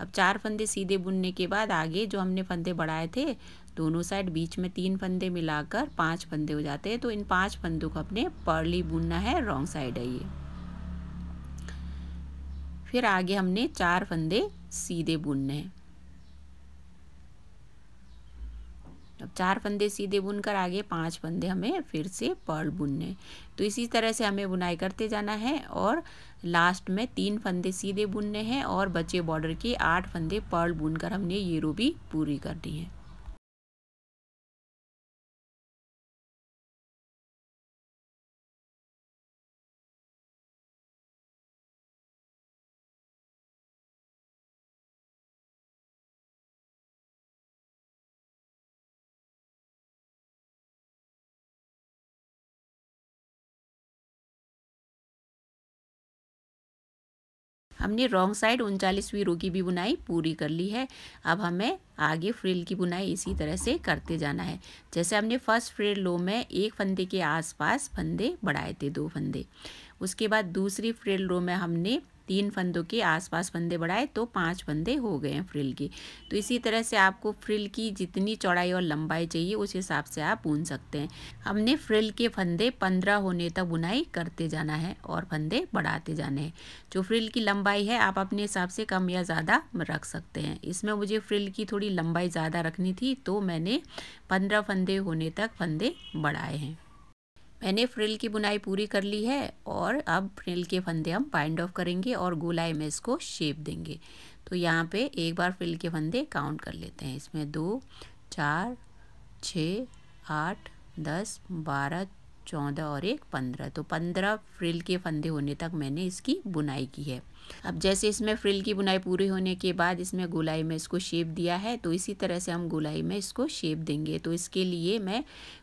अब चार फंदे सीधे बुनने के बाद आगे जो हमने फंदे बढ़ाए थे दोनों साइड बीच में तीन फंदे मिलाकर पांच फंदे हो जाते हैं तो इन पांच फंदों को अपने पर्ली बुनना है रॉन्ग साइड है ये फिर आगे हमने चार फंदे सीधे बुनने हैं अब चार फंदे सीधे बुनकर आगे पांच फंदे हमें फिर से पर्ल बुनने तो इसी तरह से हमें बुनाई करते जाना है और लास्ट में तीन फंदे सीधे बुनने हैं और बचे बॉर्डर के आठ फंदे पर्ल बुनकर हमने ये रो भी पूरी करनी है हमने रॉन्ग साइड उनचालीसवीं रो की भी बुनाई पूरी कर ली है अब हमें आगे फ्रिल की बुनाई इसी तरह से करते जाना है जैसे हमने फर्स्ट फ्रिल लो में एक फंदे के आसपास फंदे बढ़ाए थे दो फंदे उसके बाद दूसरी फ्रिल रो में हमने तीन फंदों के आसपास फंदे बढ़ाए तो पांच फंदे हो गए हैं फ्रिल के तो इसी तरह से आपको फ्रिल की जितनी चौड़ाई और लंबाई चाहिए उस हिसाब से आप बुन सकते हैं हमने फ्रिल के फंदे पंद्रह होने तक बुनाई करते जाना है और फंदे बढ़ाते जाने हैं जो फ्रिल की लंबाई है आप अपने हिसाब से कम या ज़्यादा रख सकते हैं इसमें मुझे फ्रिल की थोड़ी लंबाई ज़्यादा रखनी थी तो मैंने पंद्रह फंदे होने तक फंदे बढ़ाए हैं मैंने फ्रिल की बुनाई पूरी कर ली है और अब फ्रिल के फंदे हम बाइंड ऑफ करेंगे और गोलाई में इसको शेप देंगे तो यहाँ पे एक बार फ्रिल के फंदे काउंट कर लेते हैं इसमें दो चार छ आठ दस बारह चौदह और एक पंद्रह तो पंद्रह फ्रिल के फंदे होने तक मैंने इसकी बुनाई की है अब जैसे इसमें फ्रिल की बुनाई पूरी होने के बाद इसमें गोलाई में इसको शेप दिया है तो इसी तरह से हम गोलाई में इसको शेप देंगे तो इसके लिए मैं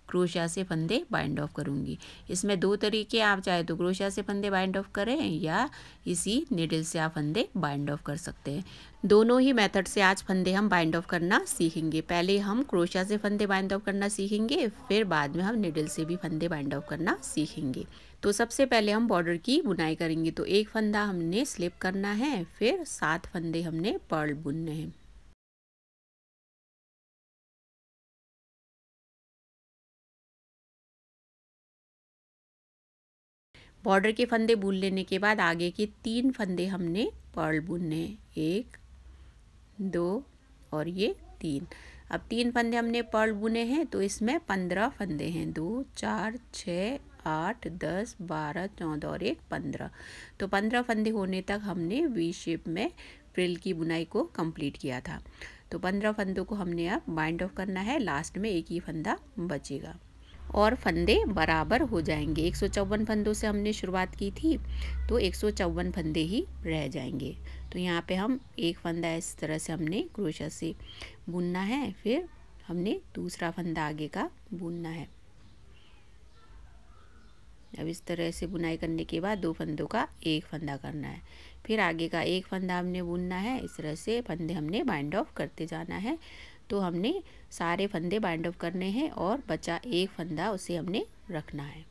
क्रोशा से फंदे बाइंड ऑफ करूँगी इसमें दो तरीके आप चाहे तो क्रोशा से फंदे बाइंड ऑफ करें या इसी निडल से आप फंदे बाइंड ऑफ कर सकते हैं दोनों ही मेथड से आज फंदे हम बाइंड ऑफ करना सीखेंगे पहले हम क्रोशिया से फंदे बाइंड ऑफ करना सीखेंगे फिर बाद में हम निडल से भी फंदे बाइंड ऑफ करना सीखेंगे तो सबसे पहले हम बॉर्डर की बुनाई करेंगे तो एक फंदा हमने स्लिप करना है फिर सात फंदे हमने पर्ल बुनने हैं बॉर्डर के फंदे बुन लेने के बाद आगे के तीन फंदे हमने पर्ल बुनने एक दो और ये तीन अब तीन फंदे हमने पर्ल बुने हैं तो इसमें पंद्रह फंदे हैं दो चार छः आठ दस बारह चौदह और एक पंद्रह तो पंद्रह फंदे होने तक हमने वी शेप में फ्रिल की बुनाई को कंप्लीट किया था तो पंद्रह फंदों को हमने अब बाइंड ऑफ करना है लास्ट में एक ही फंदा बचेगा और फंदे बराबर हो जाएंगे एक सौ चौवन फंदों से हमने शुरुआत की थी तो एक सौ चौवन फंदे ही रह जाएंगे तो यहाँ पे हम एक फंदा इस तरह से हमने क्रोशा से बुनना है फिर हमने दूसरा फंदा आगे का बुनना है अब इस तरह से बुनाई करने के बाद दो फंदों का एक फंदा करना है फिर आगे का एक फंदा हमने बुनना है इस तरह से फंदे हमने बाइंड ऑफ करते जाना है तो हमने सारे फंदे बाइंड ऑफ करने हैं और बचा एक फंदा उसे हमने रखना है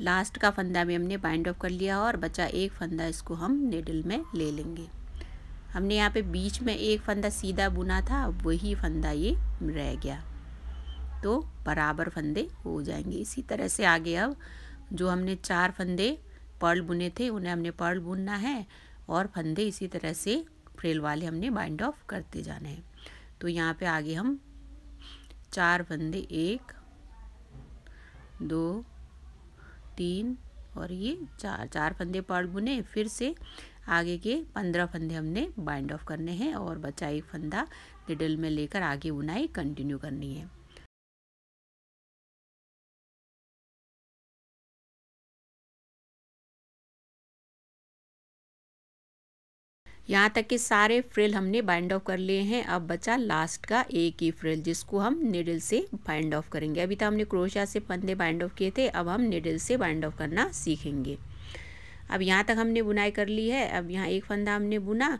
लास्ट का फंदा भी हमने बाइंड ऑफ कर लिया और बचा एक फंदा इसको हम नेडल में ले लेंगे हमने यहाँ पे बीच में एक फंदा सीधा बुना था वही फंदा ये रह गया तो बराबर फंदे हो जाएंगे इसी तरह से आगे अब जो हमने चार फंदे पर्ल बुने थे उन्हें हमने पर्ल बुनना है और फंदे इसी तरह से फ्रेल वाले हमने बाइंड ऑफ करते जाने हैं तो यहाँ पे आगे हम चार फंदे एक दो तीन और ये चार चार फंदे पार्ट बुने फिर से आगे के पंद्रह फंदे हमने बाइंड ऑफ करने हैं और बचा एक फंदा निडल में लेकर आगे बुनाई कंटिन्यू करनी है यहाँ तक कि सारे फ्रिल हमने बाइंड ऑफ कर लिए हैं अब बचा लास्ट का एक ही फ्रिल जिसको हम निडल से बाइंड ऑफ करेंगे अभी तो हमने क्रोशिया से फंदे बाइंड ऑफ किए थे अब हम निडल से बाइंड ऑफ करना सीखेंगे अब यहाँ तक हमने बुनाई कर ली है अब यहाँ एक फंदा हमने बुना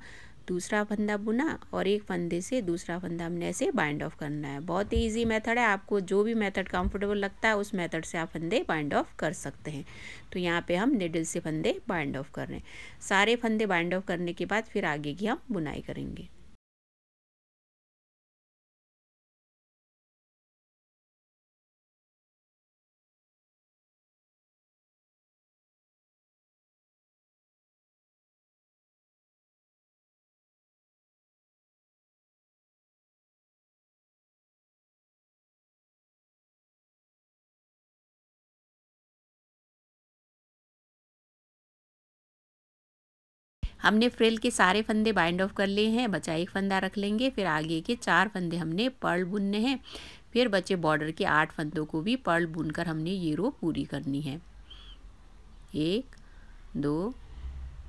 दूसरा फंदा बुना और एक फंदे से दूसरा फंदा हमने ऐसे बाइंड ऑफ करना है बहुत ही ईजी मेथड है आपको जो भी मेथड कंफर्टेबल लगता है उस मेथड से आप फंदे बाइंड ऑफ कर सकते हैं तो यहाँ पे हम निडल से फंदे बाइंड ऑफ कर रहे हैं सारे फंदे बाइंड ऑफ करने के बाद फिर आगे की हम बुनाई करेंगे हमने फ्रिल के सारे फंदे बाइंड ऑफ कर लिए हैं बचा एक फंदा रख लेंगे फिर आगे के चार फंदे हमने पर्ल बुनने हैं फिर बचे बॉर्डर के आठ फंदों को भी पर्ल बुनकर हमने ये रो पूरी करनी है एक दो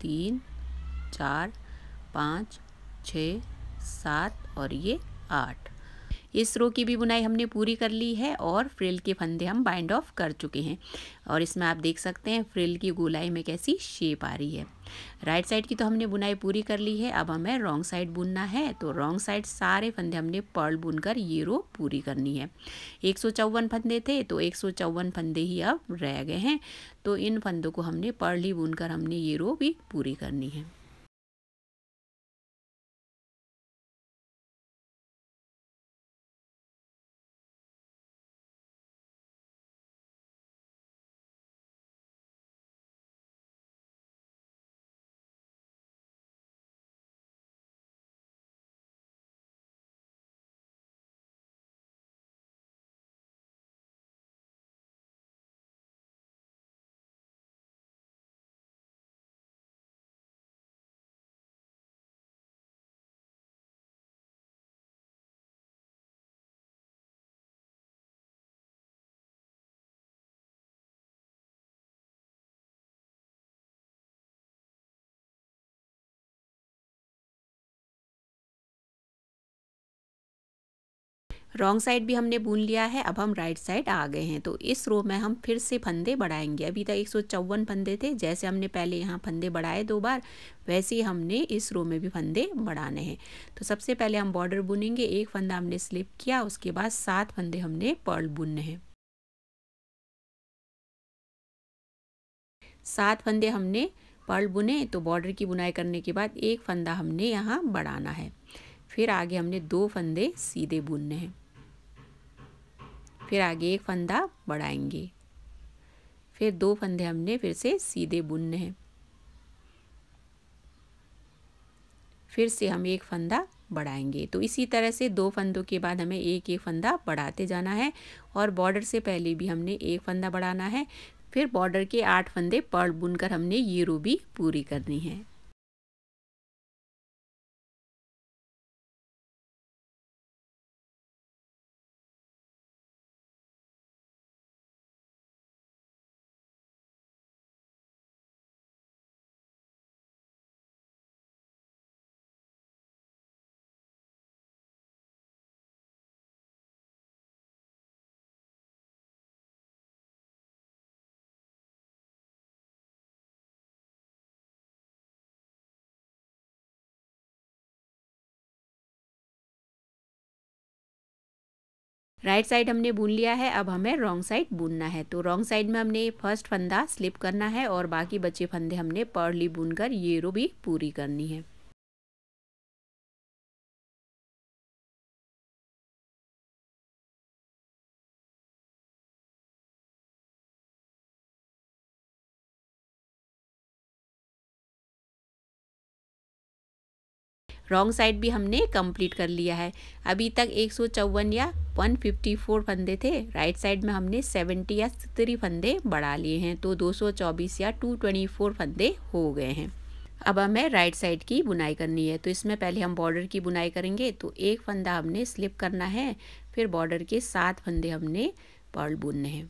तीन चार पाँच छ सात और ये आठ इस रो की भी बुनाई हमने पूरी कर ली है और फ्रिल के फंदे हम बाइंड ऑफ कर चुके हैं और इसमें आप देख सकते हैं फ्रिल की गोलाई में कैसी शेप आ रही है राइट साइड की तो हमने बुनाई पूरी कर ली है अब हमें रॉन्ग साइड बुनना है तो रॉन्ग साइड सारे फंदे हमने पर्ल बुनकर ये रो पूरी करनी है एक सौ चौवन फंदे थे तो एक सौ चौवन फंदे ही अब रह गए हैं तो इन फंदों को हमने पर्ल ही बुनकर हमने ये रो भी पूरी करनी है रॉन्ग साइड भी हमने बुन लिया है अब हम राइट साइड आ गए हैं तो इस रो में हम फिर से फंदे बढ़ाएंगे अभी तक तो एक फंदे थे जैसे हमने पहले यहाँ फंदे बढ़ाए दो बार वैसे ही हमने इस रो में भी फंदे बढ़ाने हैं तो सबसे पहले हम बॉर्डर बुनेंगे एक फंदा हमने स्लिप किया उसके बाद सात फंदे हमने पर्ल बुनने हैं सात फंदे हमने पर्ल बुने तो बॉर्डर की बुनाई करने के बाद एक फंदा हमने यहाँ बढ़ाना है फिर आगे हमने दो फंदे सीधे बुनने हैं फिर आगे एक फंदा बढ़ाएंगे फिर दो फंदे हमने फिर से सीधे बुनने हैं फिर से हम एक फंदा बढ़ाएंगे तो इसी तरह से दो फंदों के बाद हमें एक एक फंदा बढ़ाते जाना है और बॉर्डर से पहले भी हमने एक फंदा बढ़ाना है फिर बॉर्डर के आठ फंदे पर्ल बुनकर हमने ये रो भी पूरी करनी है राइट साइड हमने बुन लिया है अब हमें रॉन्ग साइड बुनना है तो रॉन्ग साइड में हमने फर्स्ट फंदा स्लिप करना है और बाकी बचे फंदे हमने पर्ली बुनकर ये रो भी पूरी करनी है रॉन्ग साइड भी हमने कंप्लीट कर लिया है अभी तक एक या 154 फंदे थे राइट साइड में हमने 70 या थ्री फंदे बढ़ा लिए हैं तो 224 या 224 फंदे हो गए हैं अब हमें राइट साइड की बुनाई करनी है तो इसमें पहले हम बॉर्डर की बुनाई करेंगे तो एक फंदा हमने स्लिप करना है फिर बॉर्डर के सात फंदे हमने पर्ल बुनने हैं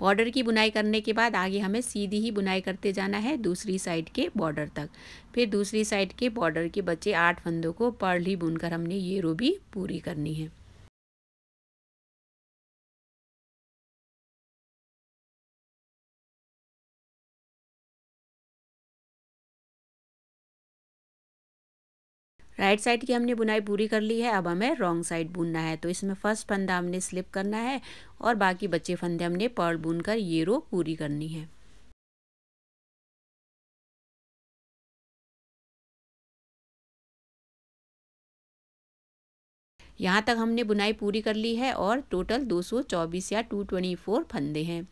बॉर्डर की बुनाई करने के बाद आगे हमें सीधी ही बुनाई करते जाना है दूसरी साइड के बॉर्डर तक फिर दूसरी साइड के बॉर्डर के बचे आठ फंदों को पर्ल ही बुनकर हमने ये रो भी पूरी करनी है राइट साइड की हमने बुनाई पूरी कर ली है अब हमें रॉन्ग साइड बुनना है तो इसमें फर्स्ट फंदा हमने स्लिप करना है और बाकी बचे फंदे हमने पर्ल बुन कर ये रो पूरी करनी है यहाँ तक हमने बुनाई पूरी कर ली है और टोटल 224 या 224 फंदे हैं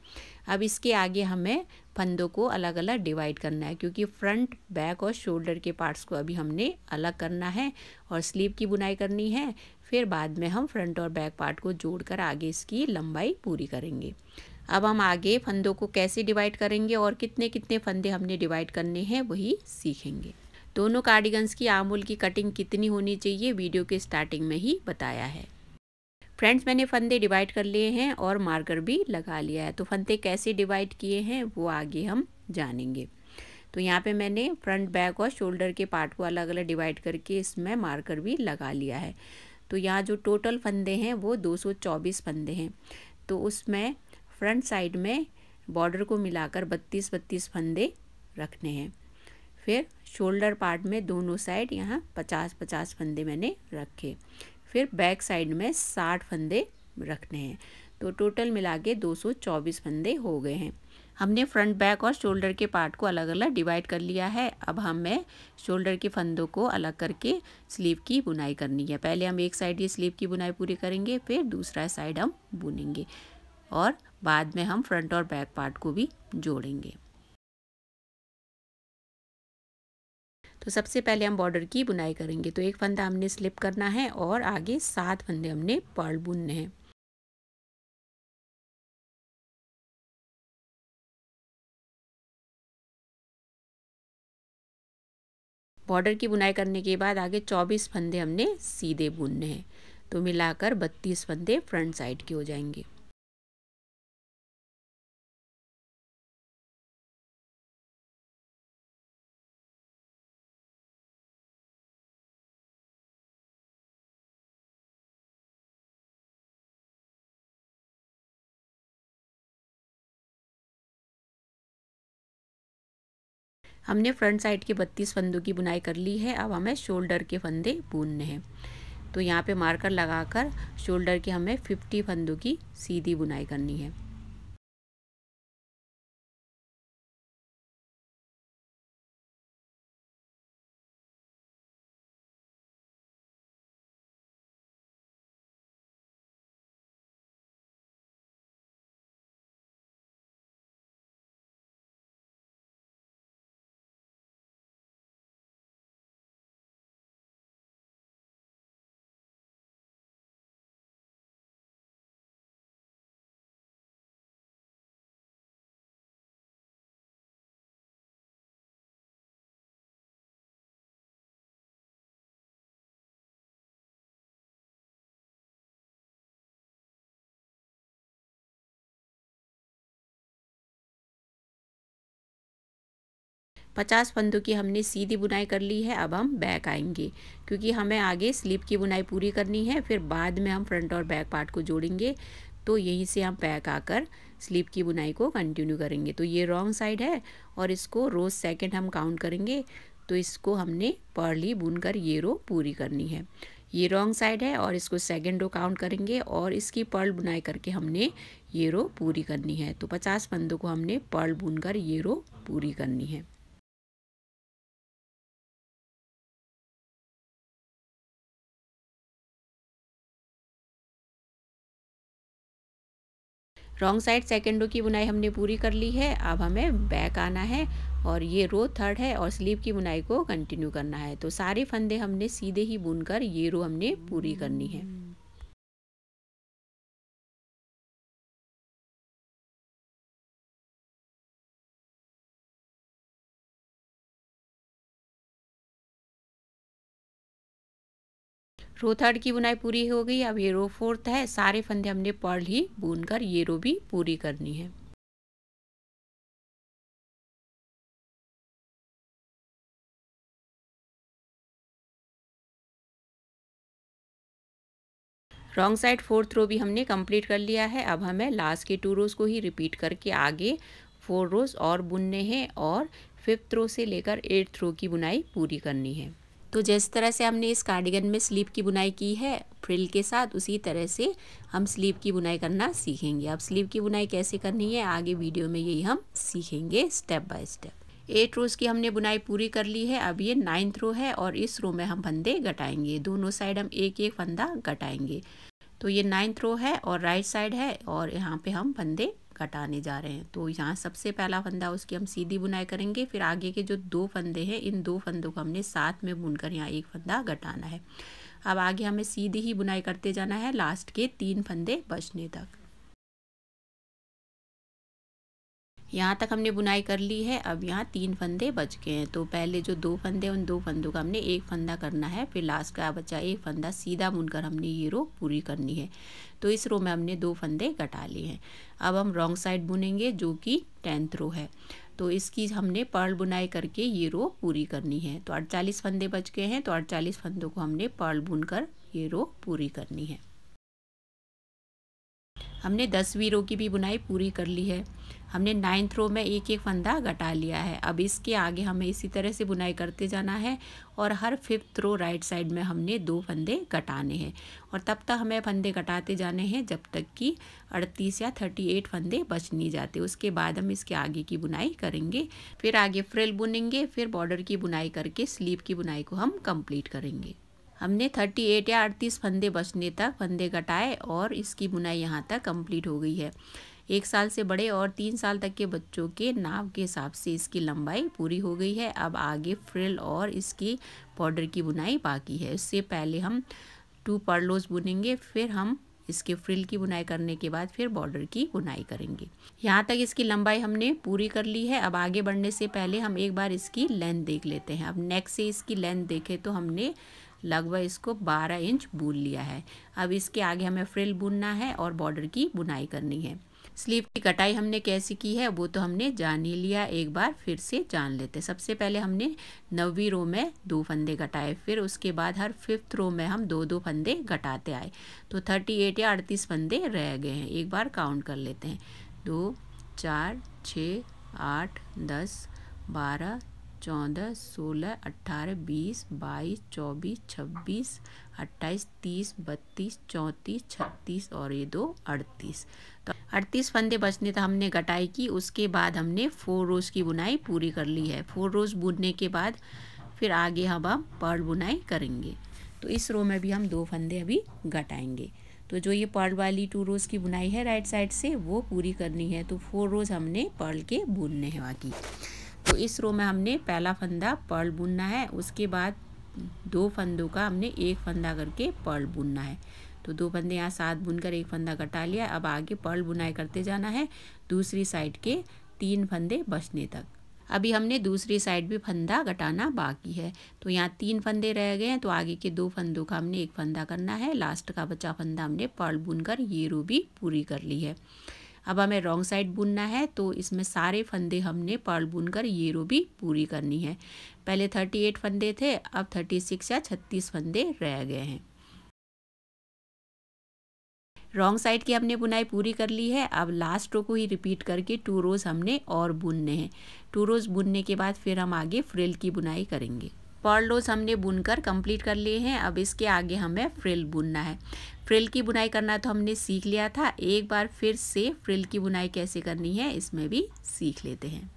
अब इसके आगे हमें फंदों को अलग अलग डिवाइड करना है क्योंकि फ्रंट बैक और शोल्डर के पार्ट्स को अभी हमने अलग करना है और स्लीव की बुनाई करनी है फिर बाद में हम फ्रंट और बैक पार्ट को जोड़कर आगे इसकी लंबाई पूरी करेंगे अब हम आगे फंदों को कैसे डिवाइड करेंगे और कितने कितने फंदे हमने डिवाइड करने हैं वही सीखेंगे दोनों कार्डिगन्स की आमूल की कटिंग कितनी होनी चाहिए वीडियो के स्टार्टिंग में ही बताया है फ्रेंड्स मैंने फंदे डिवाइड कर लिए हैं और मार्कर भी लगा लिया है तो फंदे कैसे डिवाइड किए हैं वो आगे हम जानेंगे तो यहाँ पे मैंने फ्रंट बैक और शोल्डर के पार्ट को अलग अलग डिवाइड करके इसमें मार्कर भी लगा लिया है तो यहाँ जो टोटल फंदे हैं वो 224 फंदे हैं तो उसमें फ्रंट साइड में बॉर्डर को मिलाकर 32 32 फंदे रखने हैं फिर शोल्डर पार्ट में दोनों साइड यहाँ पचास पचास फंदे मैंने रखे फिर बैक साइड में साठ फंदे रखने हैं तो टोटल मिला के दो सौ चौबीस फंदे हो गए हैं हमने फ्रंट बैक और शोल्डर के पार्ट को अलग अलग डिवाइड कर लिया है अब हमें शोल्डर के फंदों को अलग करके स्लीव की बुनाई करनी है पहले हम एक साइड ये स्लीव की बुनाई पूरी करेंगे फिर दूसरा साइड हम बुनेंगे और बाद में हम फ्रंट और बैक पार्ट को भी जोड़ेंगे तो सबसे पहले हम बॉर्डर की बुनाई करेंगे तो एक फंदा हमने स्लिप करना है और आगे सात फंदे हमने पर्ल बुनने हैं बॉर्डर की बुनाई करने के बाद आगे 24 फंदे हमने सीधे बुनने हैं तो मिलाकर 32 फंदे फ्रंट साइड के हो जाएंगे हमने फ्रंट साइड के बत्तीस फंदों की बुनाई कर ली है अब हमें शोल्डर के फंदे बुनने हैं तो यहाँ पे मार्कर लगाकर शोल्डर के हमें फिफ्टी फंदों की सीधी बुनाई करनी है पचास फंदों की हमने सीधी बुनाई कर ली है अब हम बैक आएंगे क्योंकि हमें आगे स्लीप की बुनाई पूरी करनी है फिर बाद में हम फ्रंट और बैक पार्ट को जोड़ेंगे तो यहीं से हम पैक आकर स्लीप की बुनाई को कंटिन्यू करेंगे तो ये रॉन्ग साइड है और इसको रोज़ सेकेंड हम काउंट करेंगे तो इसको हमने पर्ली बुनकर ये रो पूरी करनी है ये रॉन्ग साइड है और इसको सेकेंड रो काउंट करेंगे और इसकी पर्ल बुनाई करके हमने ये रो पूरी करनी है तो पचास फंदों को हमने पर्ल बुनकर ये रो पूरी करनी है रॉन्ग साइड सेकेंड रो की बुनाई हमने पूरी कर ली है अब हमें बैक आना है और ये रो थर्ड है और स्लीव की बुनाई को कंटिन्यू करना है तो सारे फंदे हमने सीधे ही बुनकर ये रो हमने पूरी करनी है रो थर्ड की बुनाई पूरी हो गई अब ये रो फोर्थ है सारे फंदे हमने पर्ल ही बुन कर ये रो भी पूरी करनी है रॉन्ग साइड फोर्थ रो भी हमने कंप्लीट कर लिया है अब हमें लास्ट के टू रोज़ को ही रिपीट करके आगे फोर रोज़ और बुनने हैं और फिफ्थ रो से लेकर एट्थ रो की बुनाई पूरी करनी है तो जिस तरह से हमने इस कार्डिगन में स्लीप की बुनाई की है फ्रिल के साथ उसी तरह से हम स्लीप की बुनाई करना सीखेंगे अब स्लीप की बुनाई कैसे करनी है आगे वीडियो में यही हम सीखेंगे step by step eight rows की हमने बुनाई पूरी कर ली है अब ये नाइन्थ रो है और इस रो में हम फंदे घटाएंगे दोनों साइड हम एक एक फंदा घटाएंगे तो ये नाइन्थ रो है और राइट साइड है और यहाँ पे हम फंदे घटाने जा रहे हैं तो यहाँ सबसे पहला फंदा उसकी हम सीधी बुनाई करेंगे फिर आगे के जो दो फंदे हैं इन दो फंदों को हमने साथ में बुनकर यहाँ एक फंदा घटाना है अब आगे हमें सीधी ही बुनाई करते जाना है लास्ट के तीन फंदे बचने तक यहाँ तक हमने बुनाई कर ली है अब यहाँ तीन फंदे बच गए हैं तो पहले जो दो फंदे उन दो फंदों का हमने एक फंदा करना है फिर लास्ट का बचा एक फंदा सीधा बुनकर हमने ये रो पूरी करनी है तो इस रो में हमने दो फंदे घटा लिए हैं अब हम रॉन्ग साइड बुनेंगे जो कि टेंथ रो है तो इसकी हमने पर्ल बुनाई करके ये रो पूरी करनी है तो अड़तालीस फंदे बच गए हैं तो अड़तालीस फंदों को हमने पर्ल कर ये रो पूरी करनी है हमने दसवीं रो की भी बुनाई पूरी कर ली है हमने नाइन्थ रो में एक एक फंदा घटा लिया है अब इसके आगे हमें इसी तरह से बुनाई करते जाना है और हर फिफ्थ रो राइट साइड में हमने दो फंदे घटाने हैं और तब तक हमें फंदे घटाते जाने हैं जब तक कि अड़तीस या थर्टी एट फंदे बच नहीं जाते उसके बाद हम इसके आगे की बुनाई करेंगे फिर आगे फ्रिल बुनेंगे फिर बॉर्डर की बुनाई करके स्लीप की बुनाई को हम कंप्लीट करेंगे हमने 38 या 38 फंदे बचने तक फंदे घटाए और इसकी बुनाई यहाँ तक कम्प्लीट हो गई है एक साल से बड़े और तीन साल तक के बच्चों के नाप के हिसाब से इसकी लंबाई पूरी हो गई है अब आगे फ्रिल और इसकी बॉर्डर की बुनाई बाकी है इससे पहले हम टू पर्लोज बुनेंगे फिर हम इसके फ्रिल की बुनाई करने के बाद फिर बॉर्डर की बुनाई करेंगे यहाँ तक इसकी लंबाई हमने पूरी कर ली है अब आगे बढ़ने से पहले हम एक बार इसकी लेंथ देख लेते हैं अब नेक से इसकी लेंथ देखें तो हमने लगभग इसको 12 इंच बुन लिया है अब इसके आगे हमें फ्रिल बुनना है और बॉर्डर की बुनाई करनी है स्लीव की कटाई हमने कैसे की है वो तो हमने जान ही लिया एक बार फिर से जान लेते सबसे पहले हमने नवी रो में दो फंदे घटाए फिर उसके बाद हर फिफ्थ रो में हम दो दो फंदे घटाते आए तो थर्टी एट या अड़तीस फंदे रह गए हैं एक बार काउंट कर लेते हैं दो चार छः आठ दस बारह चौदह सोलह अट्ठारह बीस बाईस चौबीस छब्बीस अट्ठाईस तीस बत्तीस चौंतीस छत्तीस और ये दो अड़तीस तो अड़तीस फंदे बचने तक तो हमने कटाई की उसके बाद हमने फोर रोज़ की बुनाई पूरी कर ली है फोर रोज़ बुनने के बाद फिर आगे हम हम पर्ल बुनाई करेंगे तो इस रो में भी हम दो फंदे अभी घटाएंगे तो जो ये पर्ल वाली टू रोज़ की बुनाई है राइट साइड से वो पूरी करनी है तो फोर रोज़ हमने पर्ल के बुनने हैं बाकी तो इस रो में हमने पहला फंदा पर्ल बुनना है उसके बाद दो फंदों का हमने एक फंदा करके पर्ल बुनना है तो दो फंदे यहाँ सात बुनकर एक फंदा कटा लिया अब आगे पर्ल बुनाई करते जाना है दूसरी साइड के तीन फंदे बचने तक अभी हमने दूसरी साइड भी फंदा घटाना बाकी है तो यहाँ तीन फंदे रह गए हैं तो आगे के दो फंदों का हमने एक फंदा करना है लास्ट का बचा फंदा हमने पर्ल बुनकर ये रो भी पूरी कर ली है अब हमें रॉन्ग साइड बुनना है तो इसमें सारे फंदे हमने पर्ल बुनकर ये रो भी पूरी करनी है पहले थर्टी एट फंदे थे अब थर्टी सिक्स या छत्तीस फंदे रह गए हैं रॉन्ग साइड की हमने बुनाई पूरी कर ली है अब लास्ट रो को ही रिपीट करके टू रोज़ हमने और बुनने हैं टू रोज़ बुनने के बाद फिर हम आगे फ्रिल की बुनाई करेंगे पर्ल रोज हमने बुनकर कंप्लीट कर लिए हैं अब इसके आगे हमें फ्रिल बुनना है फ्रिल की बुनाई करना तो हमने सीख लिया था एक बार फिर से फ्रिल की बुनाई कैसे करनी है इसमें भी सीख लेते हैं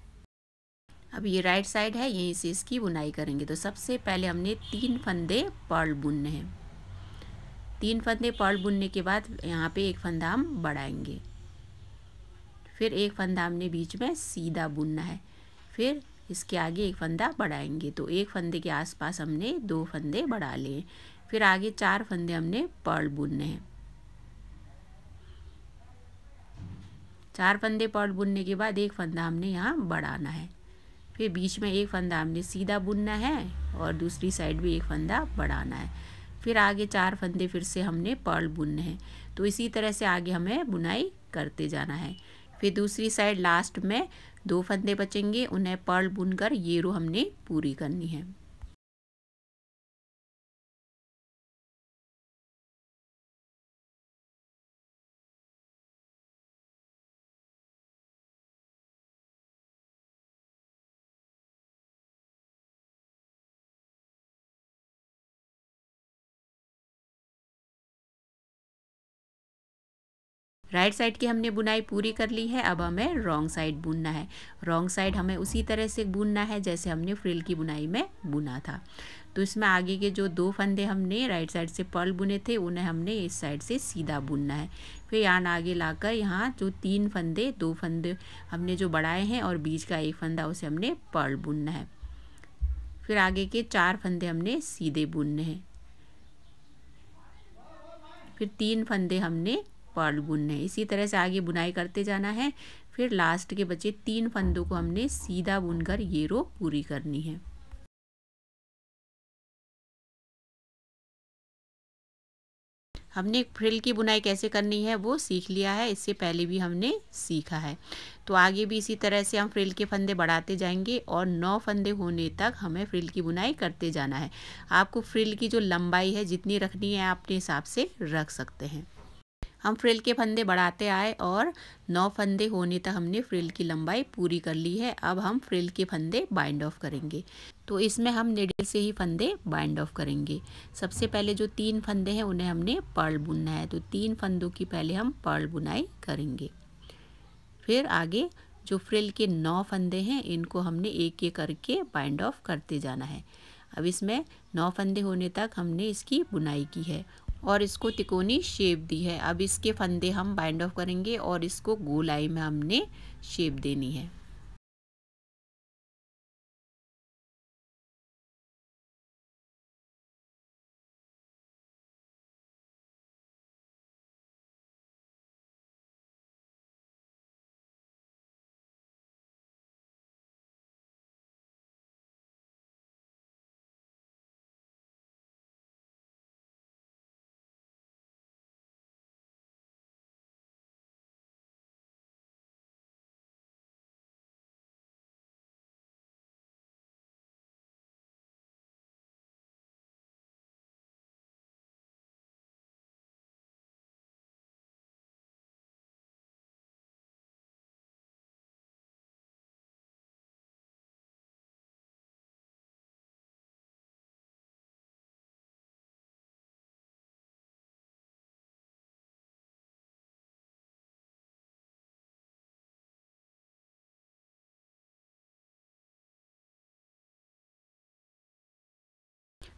अब ये राइट साइड है यहीं से इसकी बुनाई करेंगे तो सबसे पहले हमने तीन फंदे पर्ल बुनने हैं तीन फंदे पर्ल बुनने के बाद यहाँ पे एक फंदा हम बढ़ाएंगे फिर एक फंदा हमने बीच में सीधा बुनना है फिर इसके आगे एक फंदा बढ़ाएंगे तो एक फंदे के आसपास हमने दो फंदे बढ़ा लिए फिर आगे चार फंदे हमने पर्ल बुनने हैं चार फंदे पर्ल बुनने के बाद एक फंदा हमने यहाँ बढ़ाना है फिर बीच में एक फंदा हमने सीधा बुनना है और दूसरी साइड भी एक फंदा बढ़ाना है फिर आगे चार फंदे फिर से हमने पर्ल बुनने हैं तो इसी तरह से आगे हमें बुनाई करते जाना है फिर दूसरी साइड लास्ट में दो फंदे बचेंगे उन्हें पर्ल बुनकर ये रो हमने पूरी करनी है राइट right साइड की हमने बुनाई पूरी कर ली है अब हमें रॉन्ग साइड बुनना है रॉन्ग साइड हमें उसी तरह से बुनना है जैसे हमने फ्रिल की बुनाई में बुना था तो इसमें आगे के जो दो फंदे हमने राइट साइड से पर्ल बुने थे उन्हें हमने इस साइड से सीधा बुनना है फिर यहाँ आगे लाकर यहाँ जो तीन फंदे दो फंदे हमने जो बढ़ाए हैं और बीच का एक फंदा उसे हमने पर्ल बुनना है फिर आगे के चार फंदे हमने सीधे बुनने हैं फिर तीन फंदे हमने पर्ल बुनने इसी तरह से आगे बुनाई करते जाना है फिर लास्ट के बचे तीन फंदों को हमने सीधा बुनकर ये रो पूरी करनी है हमने फ्रिल की बुनाई कैसे करनी है वो सीख लिया है इससे पहले भी हमने सीखा है तो आगे भी इसी तरह से हम फ्रिल के फंदे बढ़ाते जाएंगे और नौ फंदे होने तक हमें फ्रिल की बुनाई करते जाना है आपको फ्रिल की जो लंबाई है जितनी रखनी है आप अपने हिसाब से रख सकते हैं हम फ्रिल के फंदे बढ़ाते आए और नौ फंदे होने तक हमने फ्रिल की लंबाई पूरी कर ली है अब हम फ्रिल के फंदे बाइंड ऑफ करेंगे तो इसमें हम निडल से ही फंदे बाइंड ऑफ करेंगे सबसे पहले जो तीन फंदे हैं उन्हें हमने पर्ल बुनना है तो तीन फंदों की पहले हम पर्ल बुनाई करेंगे फिर आगे जो फ्रिल के नौ फंदे हैं इनको हमने एक एक करके बाइंड ऑफ करते जाना है अब इसमें नौ फंदे होने तक हमने इसकी बुनाई की है और इसको तिकोनी शेप दी है अब इसके फंदे हम बाइंड ऑफ करेंगे और इसको गोलाई में हमने शेप देनी है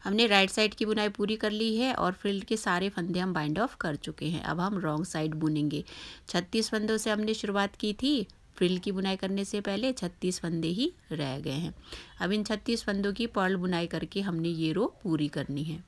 हमने राइट साइड की बुनाई पूरी कर ली है और फ्रिल के सारे फंदे हम बाइंड ऑफ कर चुके हैं अब हम रॉन्ग साइड बुनेंगे छत्तीस फंदों से हमने शुरुआत की थी फ्रिल की बुनाई करने से पहले छत्तीस फंदे ही रह गए हैं अब इन छत्तीस फंदों की पर्ल बुनाई करके हमने ये रो पूरी करनी है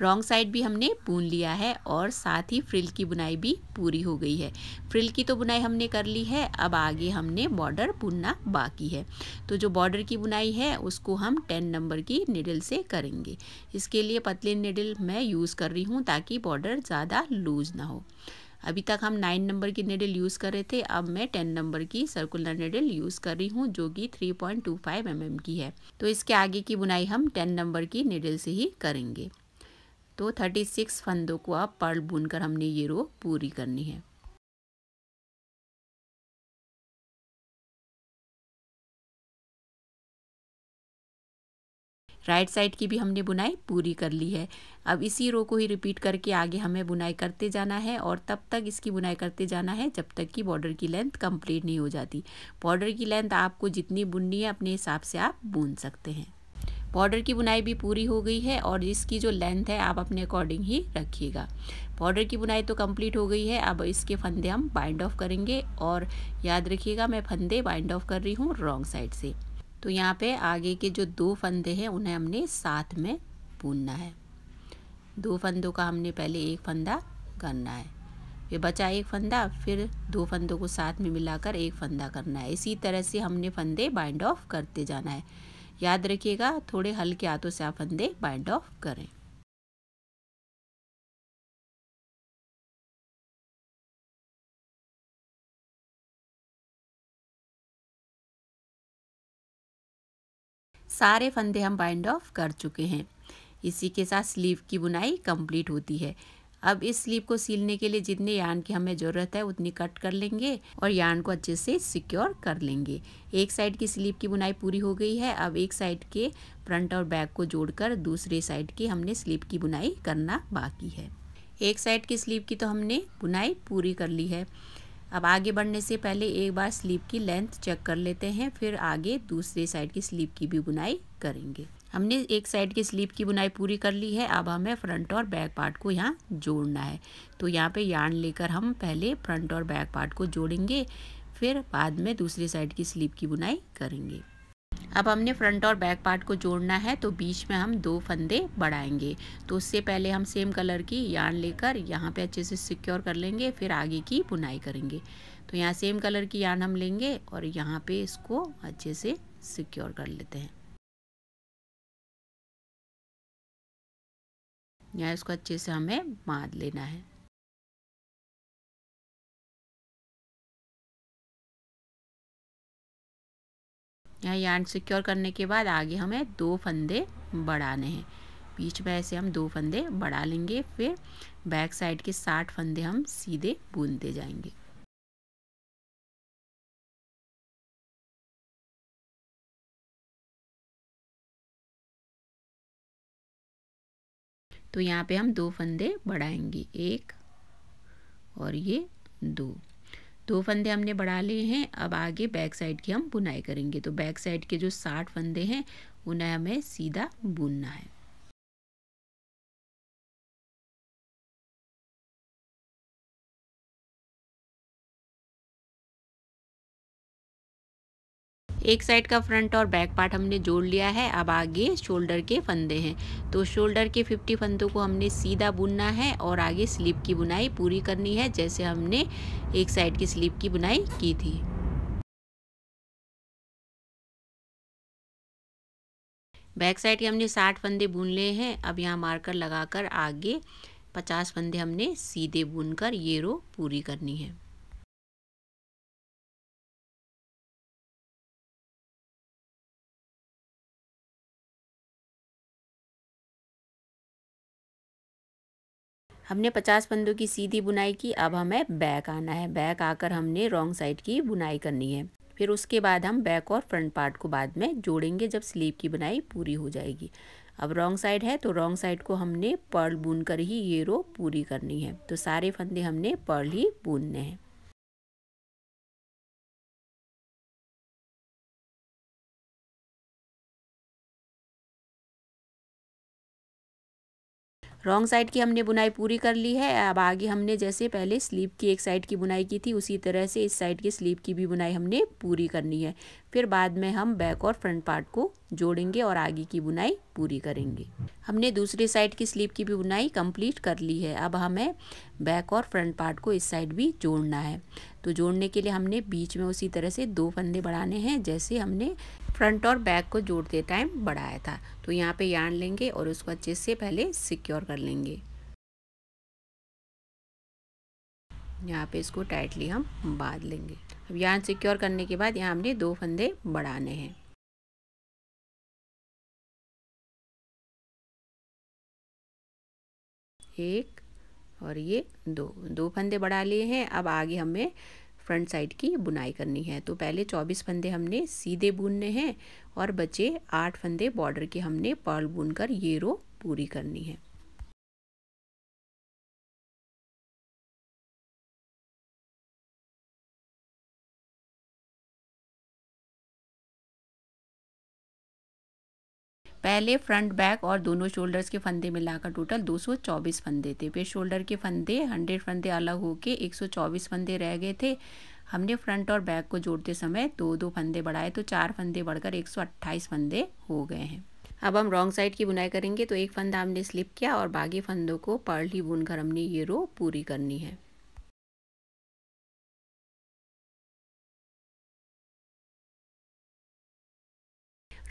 रॉन्ग साइड भी हमने बुन लिया है और साथ ही फ्रिल की बुनाई भी पूरी हो गई है फ्रिल की तो बुनाई हमने कर ली है अब आगे हमने बॉर्डर बुनना बाकी है तो जो बॉर्डर की बुनाई है उसको हम टेन नंबर की निडल से करेंगे इसके लिए पतले निडल मैं यूज़ कर रही हूँ ताकि बॉर्डर ज़्यादा लूज ना हो अभी तक हम नाइन नंबर की निडल यूज़ कर रहे थे अब मैं टेन नंबर की सर्कुलर नेडल यूज़ कर रही हूँ जो कि three point two five m m की है तो इसके आगे की बुनाई हम टेन नंबर की निडल से ही करेंगे तो थर्टी सिक्स फंदों को आप पर्ल बुनकर हमने ये रो पूरी करनी है राइट साइड की भी हमने बुनाई पूरी कर ली है अब इसी रो को ही रिपीट करके आगे हमें बुनाई करते जाना है और तब तक इसकी बुनाई करते जाना है जब तक कि बॉर्डर की लेंथ कंप्लीट नहीं हो जाती बॉर्डर की लेंथ आपको जितनी बुननी है अपने हिसाब से आप बुन सकते हैं बॉर्डर की बुनाई भी पूरी हो गई है और इसकी जो लेंथ है आप अपने अकॉर्डिंग ही रखिएगा बॉर्डर की बुनाई तो कंप्लीट हो गई है अब इसके फंदे हम बाइंड ऑफ करेंगे और याद रखिएगा मैं फंदे बाइंड ऑफ कर रही हूँ रॉन्ग साइड से तो यहाँ पे आगे के जो दो फंदे हैं उन्हें हमने साथ में बुनना है दो फंदों का हमने पहले एक फंदा करना है फिर बचा एक फंदा फिर दो फंदों को साथ में मिलाकर एक फंदा करना है इसी तरह से हमने फंदे बाइंड ऑफ करते जाना है याद रखिएगा थोड़े हल्के हाथों से आप फंदे बाइंड ऑफ करें सारे फंदे हम बाइंड ऑफ कर चुके हैं इसी के साथ स्लीव की बुनाई कंप्लीट होती है अब इस स्लीव को सीलने के लिए जितने यान की हमें ज़रूरत है उतनी कट कर लेंगे और यान को अच्छे से सिक्योर कर लेंगे एक साइड की स्लीव की बुनाई पूरी हो गई है अब एक साइड के फ्रंट और बैक को जोड़कर दूसरे साइड की हमने स्लीव की बुनाई करना बाकी है एक साइड की स्लीव की तो हमने बुनाई पूरी कर ली है अब आगे बढ़ने से पहले एक बार स्लीव की लेंथ चेक कर लेते हैं फिर आगे दूसरे साइड की स्लीव की भी बुनाई करेंगे हमने एक साइड की स्लीप की बुनाई पूरी कर ली है अब हमें फ्रंट और बैक पार्ट को यहाँ जोड़ना है तो यहाँ पे यार्न लेकर हम पहले फ्रंट और बैक पार्ट को जोड़ेंगे फिर बाद में दूसरी साइड की स्लीप की बुनाई करेंगे अब हमने फ्रंट और बैक पार्ट को जोड़ना है तो बीच में हम दो फंदे बढ़ाएंगे तो उससे पहले हम सेम कलर की यार्न लेकर यहाँ पे अच्छे से सिक्योर कर लेंगे फिर आगे की बुनाई करेंगे तो यहाँ सेम कलर की यार्न हम लेंगे और यहाँ पे इसको अच्छे से सिक्योर कर लेते हैं या इसको अच्छे से हमें बांध लेना है यहाँ यार्न सिक्योर करने के बाद आगे हमें दो फंदे बढ़ाने हैं बीच में ऐसे हम दो फंदे बढ़ा लेंगे फिर बैक साइड के साठ फंदे हम सीधे बूंदते जाएंगे तो यहाँ पे हम दो फंदे बढ़ाएंगे एक और ये दो दो फंदे हमने बढ़ा लिए हैं अब आगे बैक साइड की हम बुनाई करेंगे तो बैक साइड के जो साठ फंदे हैं उन्हें हमें सीधा बुनना है एक साइड का फ्रंट और बैक पार्ट हमने जोड़ लिया है अब आगे शोल्डर के फंदे हैं तो शोल्डर के 50 फंदों को हमने सीधा बुनना है और आगे स्लीप की बुनाई पूरी करनी है जैसे हमने एक साइड की स्लीप की बुनाई की थी बैक साइड के हमने साठ फंदे बुन लिए हैं अब यहाँ मार्कर लगाकर आगे पचास फंदे हमने सीधे बुनकर ये रो पूरी करनी है हमने 50 फंदों की सीधी बुनाई की अब हमें बैक आना है बैक आकर हमने रॉन्ग साइड की बुनाई करनी है फिर उसके बाद हम बैक और फ्रंट पार्ट को बाद में जोड़ेंगे जब स्लीव की बुनाई पूरी हो जाएगी अब रॉन्ग साइड है तो रॉन्ग साइड को हमने पर्ल बुन कर ही ये रो पूरी करनी है तो सारे फंदे हमने पर्ल ही बुनने हैं रॉन्ग साइड की हमने बुनाई पूरी कर ली है अब आगे हमने जैसे पहले स्लीप की एक साइड की बुनाई की थी उसी तरह से इस साइड की स्लीप की भी बुनाई हमने पूरी करनी है फिर बाद में हम बैक और फ्रंट पार्ट को जोड़ेंगे और आगे की बुनाई पूरी करेंगे हमने दूसरी साइड की स्लीव की भी बुनाई कंप्लीट कर ली है अब हमें बैक और फ्रंट पार्ट को इस साइड भी जोड़ना है तो जोड़ने के लिए हमने बीच में उसी तरह से दो फंदे बढ़ाने हैं जैसे हमने फ्रंट और बैक को जोड़ते टाइम बढ़ाया था तो यहाँ पर यान लेंगे और उसको अच्छे से पहले सिक्योर कर लेंगे यहाँ पे इसको टाइटली हम बांध लेंगे अब यहाँ सिक्योर करने के बाद यहाँ हमने दो फंदे बढ़ाने हैं एक और ये दो दो फंदे बढ़ा लिए हैं अब आगे हमें फ्रंट साइड की बुनाई करनी है तो पहले 24 फंदे हमने सीधे बुनने हैं और बचे आठ फंदे बॉर्डर के हमने पर्ल बुनकर ये रो पूरी करनी है पहले फ्रंट बैक और दोनों शोल्डर्स के फंदे मिलाकर टोटल 224 फंदे थे फिर शोल्डर के फंदे 100 फंदे अलग होके 124 फंदे रह गए थे हमने फ्रंट और बैक को जोड़ते समय दो दो फंदे बढ़ाए तो चार फंदे बढ़कर 128 फंदे हो गए हैं अब हम रॉन्ग साइड की बुनाई करेंगे तो एक फंदा हमने स्लिप किया और बाकी फंदों को पर्ली बुनकर हमने ये रो पूरी करनी है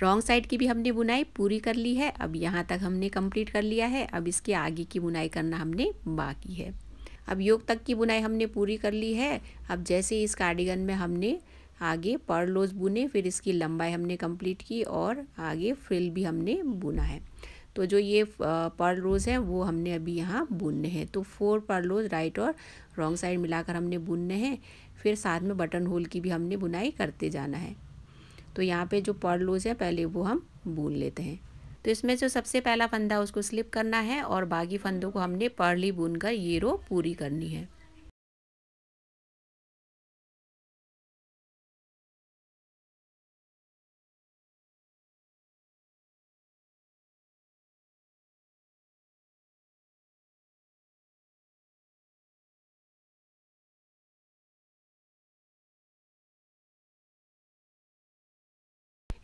रॉन्ग साइड की भी हमने बुनाई पूरी कर ली है अब यहाँ तक हमने कंप्लीट कर लिया है अब इसके आगे की बुनाई करना हमने बाकी है अब योग तक की बुनाई हमने पूरी कर ली है अब जैसे इस कार्डिगन में हमने आगे पर्लोज बुने फिर इसकी लंबाई हमने कंप्लीट की और आगे फ्रिल भी हमने बुना है तो जो ये पर्लोज हैं वो हमने अभी यहाँ बुनने हैं तो फोर पर्लोज राइट और रॉन्ग साइड मिलाकर हमने बुनने हैं फिर साथ में बटन होल की भी हमने बुनाई करते जाना है तो यहाँ पे जो पर लूज़ है पहले वो हम बुन लेते हैं तो इसमें जो सबसे पहला फंदा उसको स्लिप करना है और बाकी फंदों को हमने पर्ली बुन कर ये रो पूरी करनी है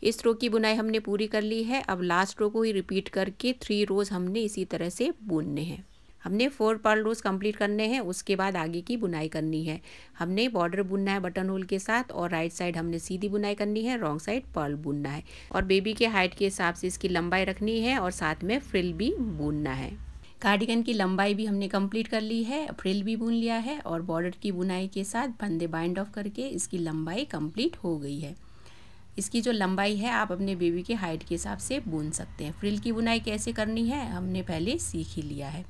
इस रो की बुनाई हमने पूरी कर ली है अब लास्ट रो को ही रिपीट करके थ्री रोज़ हमने इसी तरह से बुनने हैं हमने फोर पर्ल रोज कंप्लीट करने हैं उसके बाद आगे की बुनाई करनी है हमने बॉर्डर बुनना है बटन होल के साथ और राइट साइड हमने सीधी बुनाई करनी है रॉन्ग साइड पर्ल बुनना है और बेबी के हाइट के हिसाब से इसकी लंबाई रखनी है और साथ में फ्रिल भी बुनना है कार्डिगन की लंबाई भी हमने कंप्लीट कर ली है फ्रिल भी बुन लिया है और बॉर्डर की बुनाई के साथ फंदे बाइंड ऑफ करके इसकी लंबाई कंप्लीट हो गई है इसकी जो लंबाई है आप अपने बेबी के हाइट के हिसाब से बुन सकते हैं फ्रिल की बुनाई कैसे करनी है हमने पहले सीख ही लिया है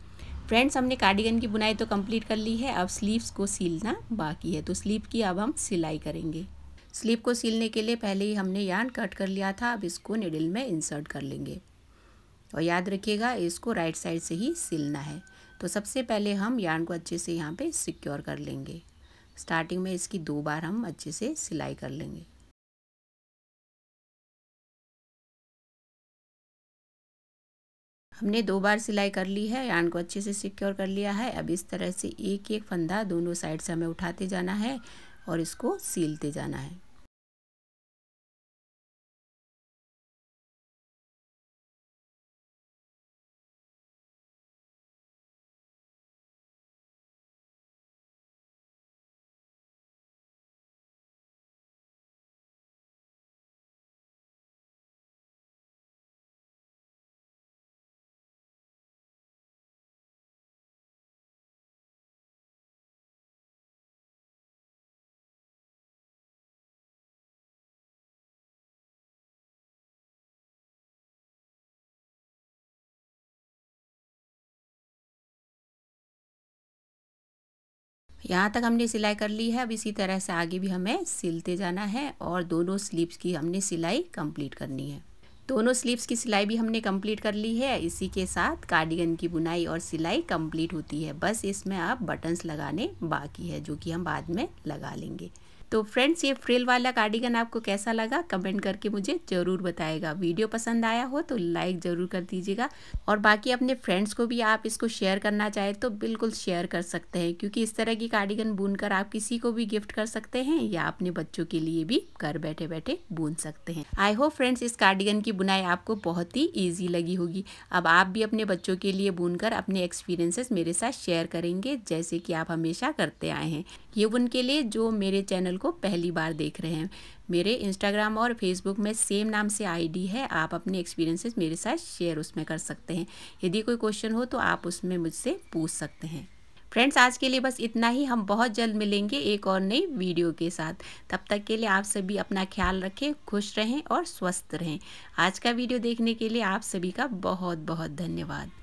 फ्रेंड्स हमने कार्डिगन की बुनाई तो कंप्लीट कर ली है अब स्लीव्स को सिलना बाकी है तो स्लीव की अब हम सिलाई करेंगे स्लीव को सिलने के लिए पहले ही हमने यान कट कर लिया था अब इसको निडिल में इंसर्ट कर लेंगे और याद रखिएगा इसको राइट साइड से ही सिलना है तो सबसे पहले हम यान को अच्छे से यहाँ पे सिक्योर कर लेंगे स्टार्टिंग में इसकी दो बार हम अच्छे से सिलाई कर लेंगे हमने दो बार सिलाई कर ली है यान को अच्छे से सिक्योर कर लिया है अब इस तरह से एक एक फंदा दोनों साइड से हमें उठाते जाना है और इसको सीलते जाना है यहाँ तक हमने सिलाई कर ली है अब इसी तरह से आगे भी हमें सिलते जाना है और दोनों स्लीव्स की हमने सिलाई कंप्लीट करनी है दोनों स्लीव्स की सिलाई भी हमने कंप्लीट कर ली है इसी के साथ कार्डिगन की बुनाई और सिलाई कंप्लीट होती है बस इसमें आप बटन्स लगाने बाकी है जो कि हम बाद में लगा लेंगे तो फ्रेंड्स ये फ्रिल वाला कार्डिगन आपको कैसा लगा कमेंट करके मुझे ज़रूर बताएगा वीडियो पसंद आया हो तो लाइक ज़रूर कर दीजिएगा और बाकी अपने फ्रेंड्स को भी आप इसको शेयर करना चाहें तो बिल्कुल शेयर कर सकते हैं क्योंकि इस तरह की कार्डिगन बुन कर आप किसी को भी गिफ्ट कर सकते हैं या अपने बच्चों के लिए भी घर बैठे बैठे बुन सकते हैं आई होप फ्रेंड्स इस कार्डिगन की बुनाई आपको बहुत ही ईजी लगी होगी अब आप भी अपने बच्चों के लिए बुन कर अपने एक्सपीरियंसेस मेरे साथ शेयर करेंगे जैसे कि आप हमेशा करते आए हैं ये बुन के लिए जो मेरे चैनल को पहली बार देख रहे हैं मेरे इंस्टाग्राम और फेसबुक में सेम नाम से आईडी है आप अपने एक्सपीरियंसेस मेरे साथ शेयर उसमें कर सकते हैं यदि कोई क्वेश्चन हो तो आप उसमें मुझसे पूछ सकते हैं फ्रेंड्स आज के लिए बस इतना ही हम बहुत जल्द मिलेंगे एक और नई वीडियो के साथ तब तक के लिए आप सभी अपना ख्याल रखें खुश रहें और स्वस्थ रहें आज का वीडियो देखने के लिए आप सभी का बहुत बहुत धन्यवाद